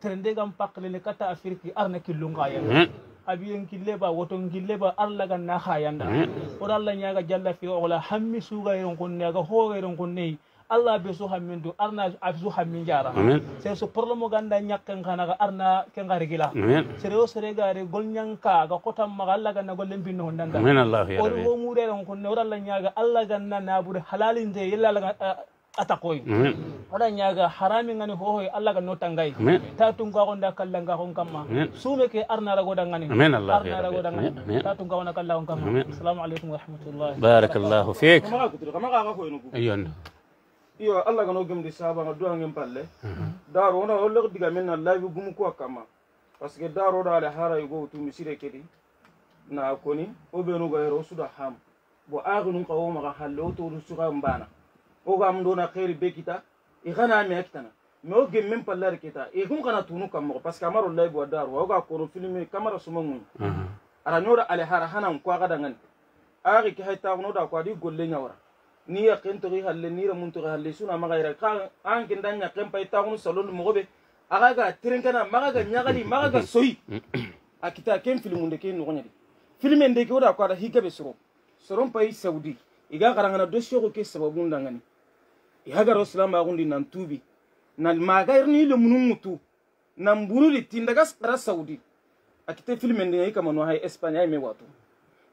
terende gam paklene kata afrique arna killunga yen abiyen killeba woton killeba allah gan na hayanda hmm. oɗo allah ñaga jalla fi ola hammi suga eron konne aga hoore eron konneyi allah be so hammin du arna a su hammin jara se so problemo ganda nyakkan kana ga arna ken ga rigila sere o sere ga re gol nyanka ga kotam ma allah gan na gol lembin no ndanda amin allah ya rabbi o mo mure ron ko ne allah nya ga allah ga na na bur halalin de yalla ata koy ala nyaga harami ngani ho ho alla ga nota ngai ta tunga gonda kalla nga hon kamma sume ke arna la goda ngani amen allah arna la goda ngani ta tunga wona kalla hon kamma assalamu alaikum wa rahmatullahi barakallahu fik kama ga ga ko no iyon iyo alla ga no gemdi saba ga duwa ngem palle daro ona holle diga men na live gum ko kamma parce que daro da ala hara yugo tu misire kedi na koni obenu ga ro suda ham bo agnu qawma ga hallo to rusuga mbana koga am dona khairi be kita i khana me akitana me o gem mem pallar kita i kun kana tunu kam mo parce que amaro lay bo dar wa ga ko film kamera suma ngun ara nyora ale hara hanan ko ga dangan ari ki hayta no da ko di golle nyawara ni ya ken to ri halle ni ra mun to halle suna ma gaira ka an kin dan ya ken pa ita kun salon mo gobe aga ga tirin kana maga ga nyagali maga ga soyi akita ken film nde ken no nyadi film nde ko da ko da higa be soro soron pa saudi iga karangana dosyo ko ke sababun dangani ihagaro silamagundi nan tubi nan magayirni ile munungutu nan buruli tindaga ara saudi akite filmendiŋayi kamano hay espagne ay me watu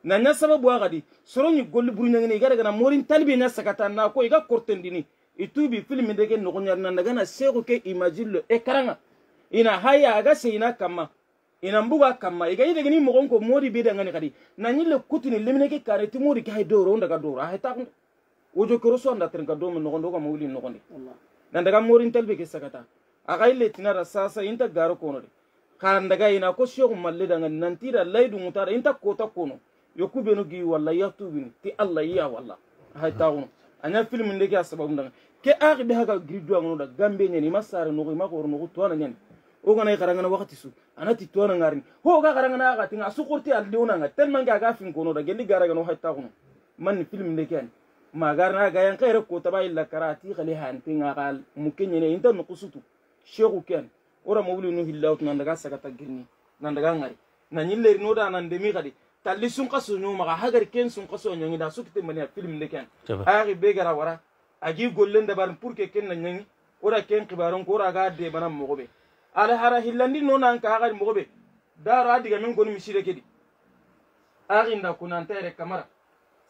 na nya sababu agadi soroñi golli buruñagini iga dagana morin talibi nya sakata na ko iga kortendini itubi filmindege nogoñari nan dagana sego ke imajillo ekaraŋa ina haya aga se ina kamma ina mbuga kamma iga yidegini mogonko mori bidangani kadi na ñille kutini limineke kare ti mori ke hay doro ndaga doro ahay takunde wojokoro so anda trinka do mo nogondo ko mawli nogondi nan daga morin talbe ke sakata aga ile tinara sasa inta garo kono de kan daga ina ko shego malle daga nan tira laidu mutara inta kota kono yoku beno gi walla yatu bin ti allah ya walla hay tawun anya film ndeke a sababu daga ke axi ɓe xaga gridoangono da gambe ñani ima sare noxo ima xoor noxu tuwana ñani o gana i xarangana waxati su anati tuwana ngarini ho ga xarangana axatinga a suxorte a lewnanga tellement ke aga finkono da gelli garagano xay taxuno man ni film ndeke ani magarna gayan kere ko taba illa karati khali hante ngagal mukenye ne inta nukusutu shehu ken ora mawli nu hillahu tunan daga sagata girni nan daga ngari na nyilleri no da nan demi gadi talli sun kaso nyo maga hagar ken sun kaso nyo da su kite mani film ne ken ari be gara wara aji gollen da bar pour ke ken nan nyangi ora ken kibaron ko ora ga de bana mogobe ala hara hillandi no nan ka hagar mogobe daro adiga min goni misire kedi ari nda kunan tere kamara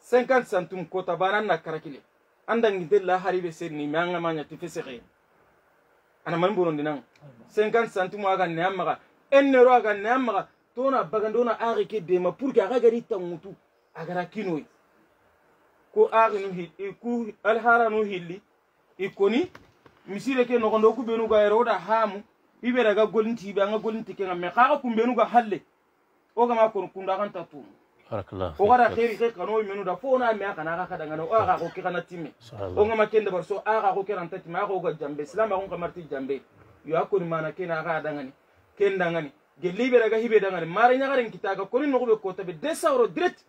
50 centime kota banan na karakile anda ngidel la haribe sedni manga manya tifesere ana man burundi nan 50 centime aga ne amaga ennero aga ne amaga tona bagandona ari ke dema pour que aga gari tangutu agara kinoi ko ari no hi ku alhara no hilli ikoni misire ke no kondo ku benu ga eroda hamu ibera ga golinti be anga golinti ke ngamme kaga kumbenu ga halle o ga ma kon kunda kan tatu ogara kheri ke menuda fo ona me akana time o ngama bar so aga ko time aga jambe islam aga marti jambe yo akoni mana kena aga dangani ken dangani dangani mara ñagaren kitaga koni nogoɓe kotaɓe deux direct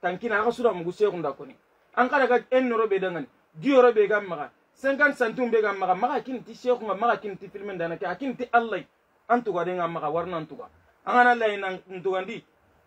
tankina aga sura mugu koni an karaga dangani diyoroɓe gam cinquante centime ɓe gam maga maga kiniti maga kiniti filme danake a kiniti allah an maga warna an tuga an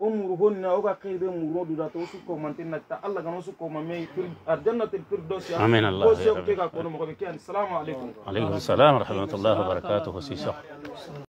آمين الله بوسيا وكيف السلام عليكم عليكم السلام ورحمة الله وبركاته سيسا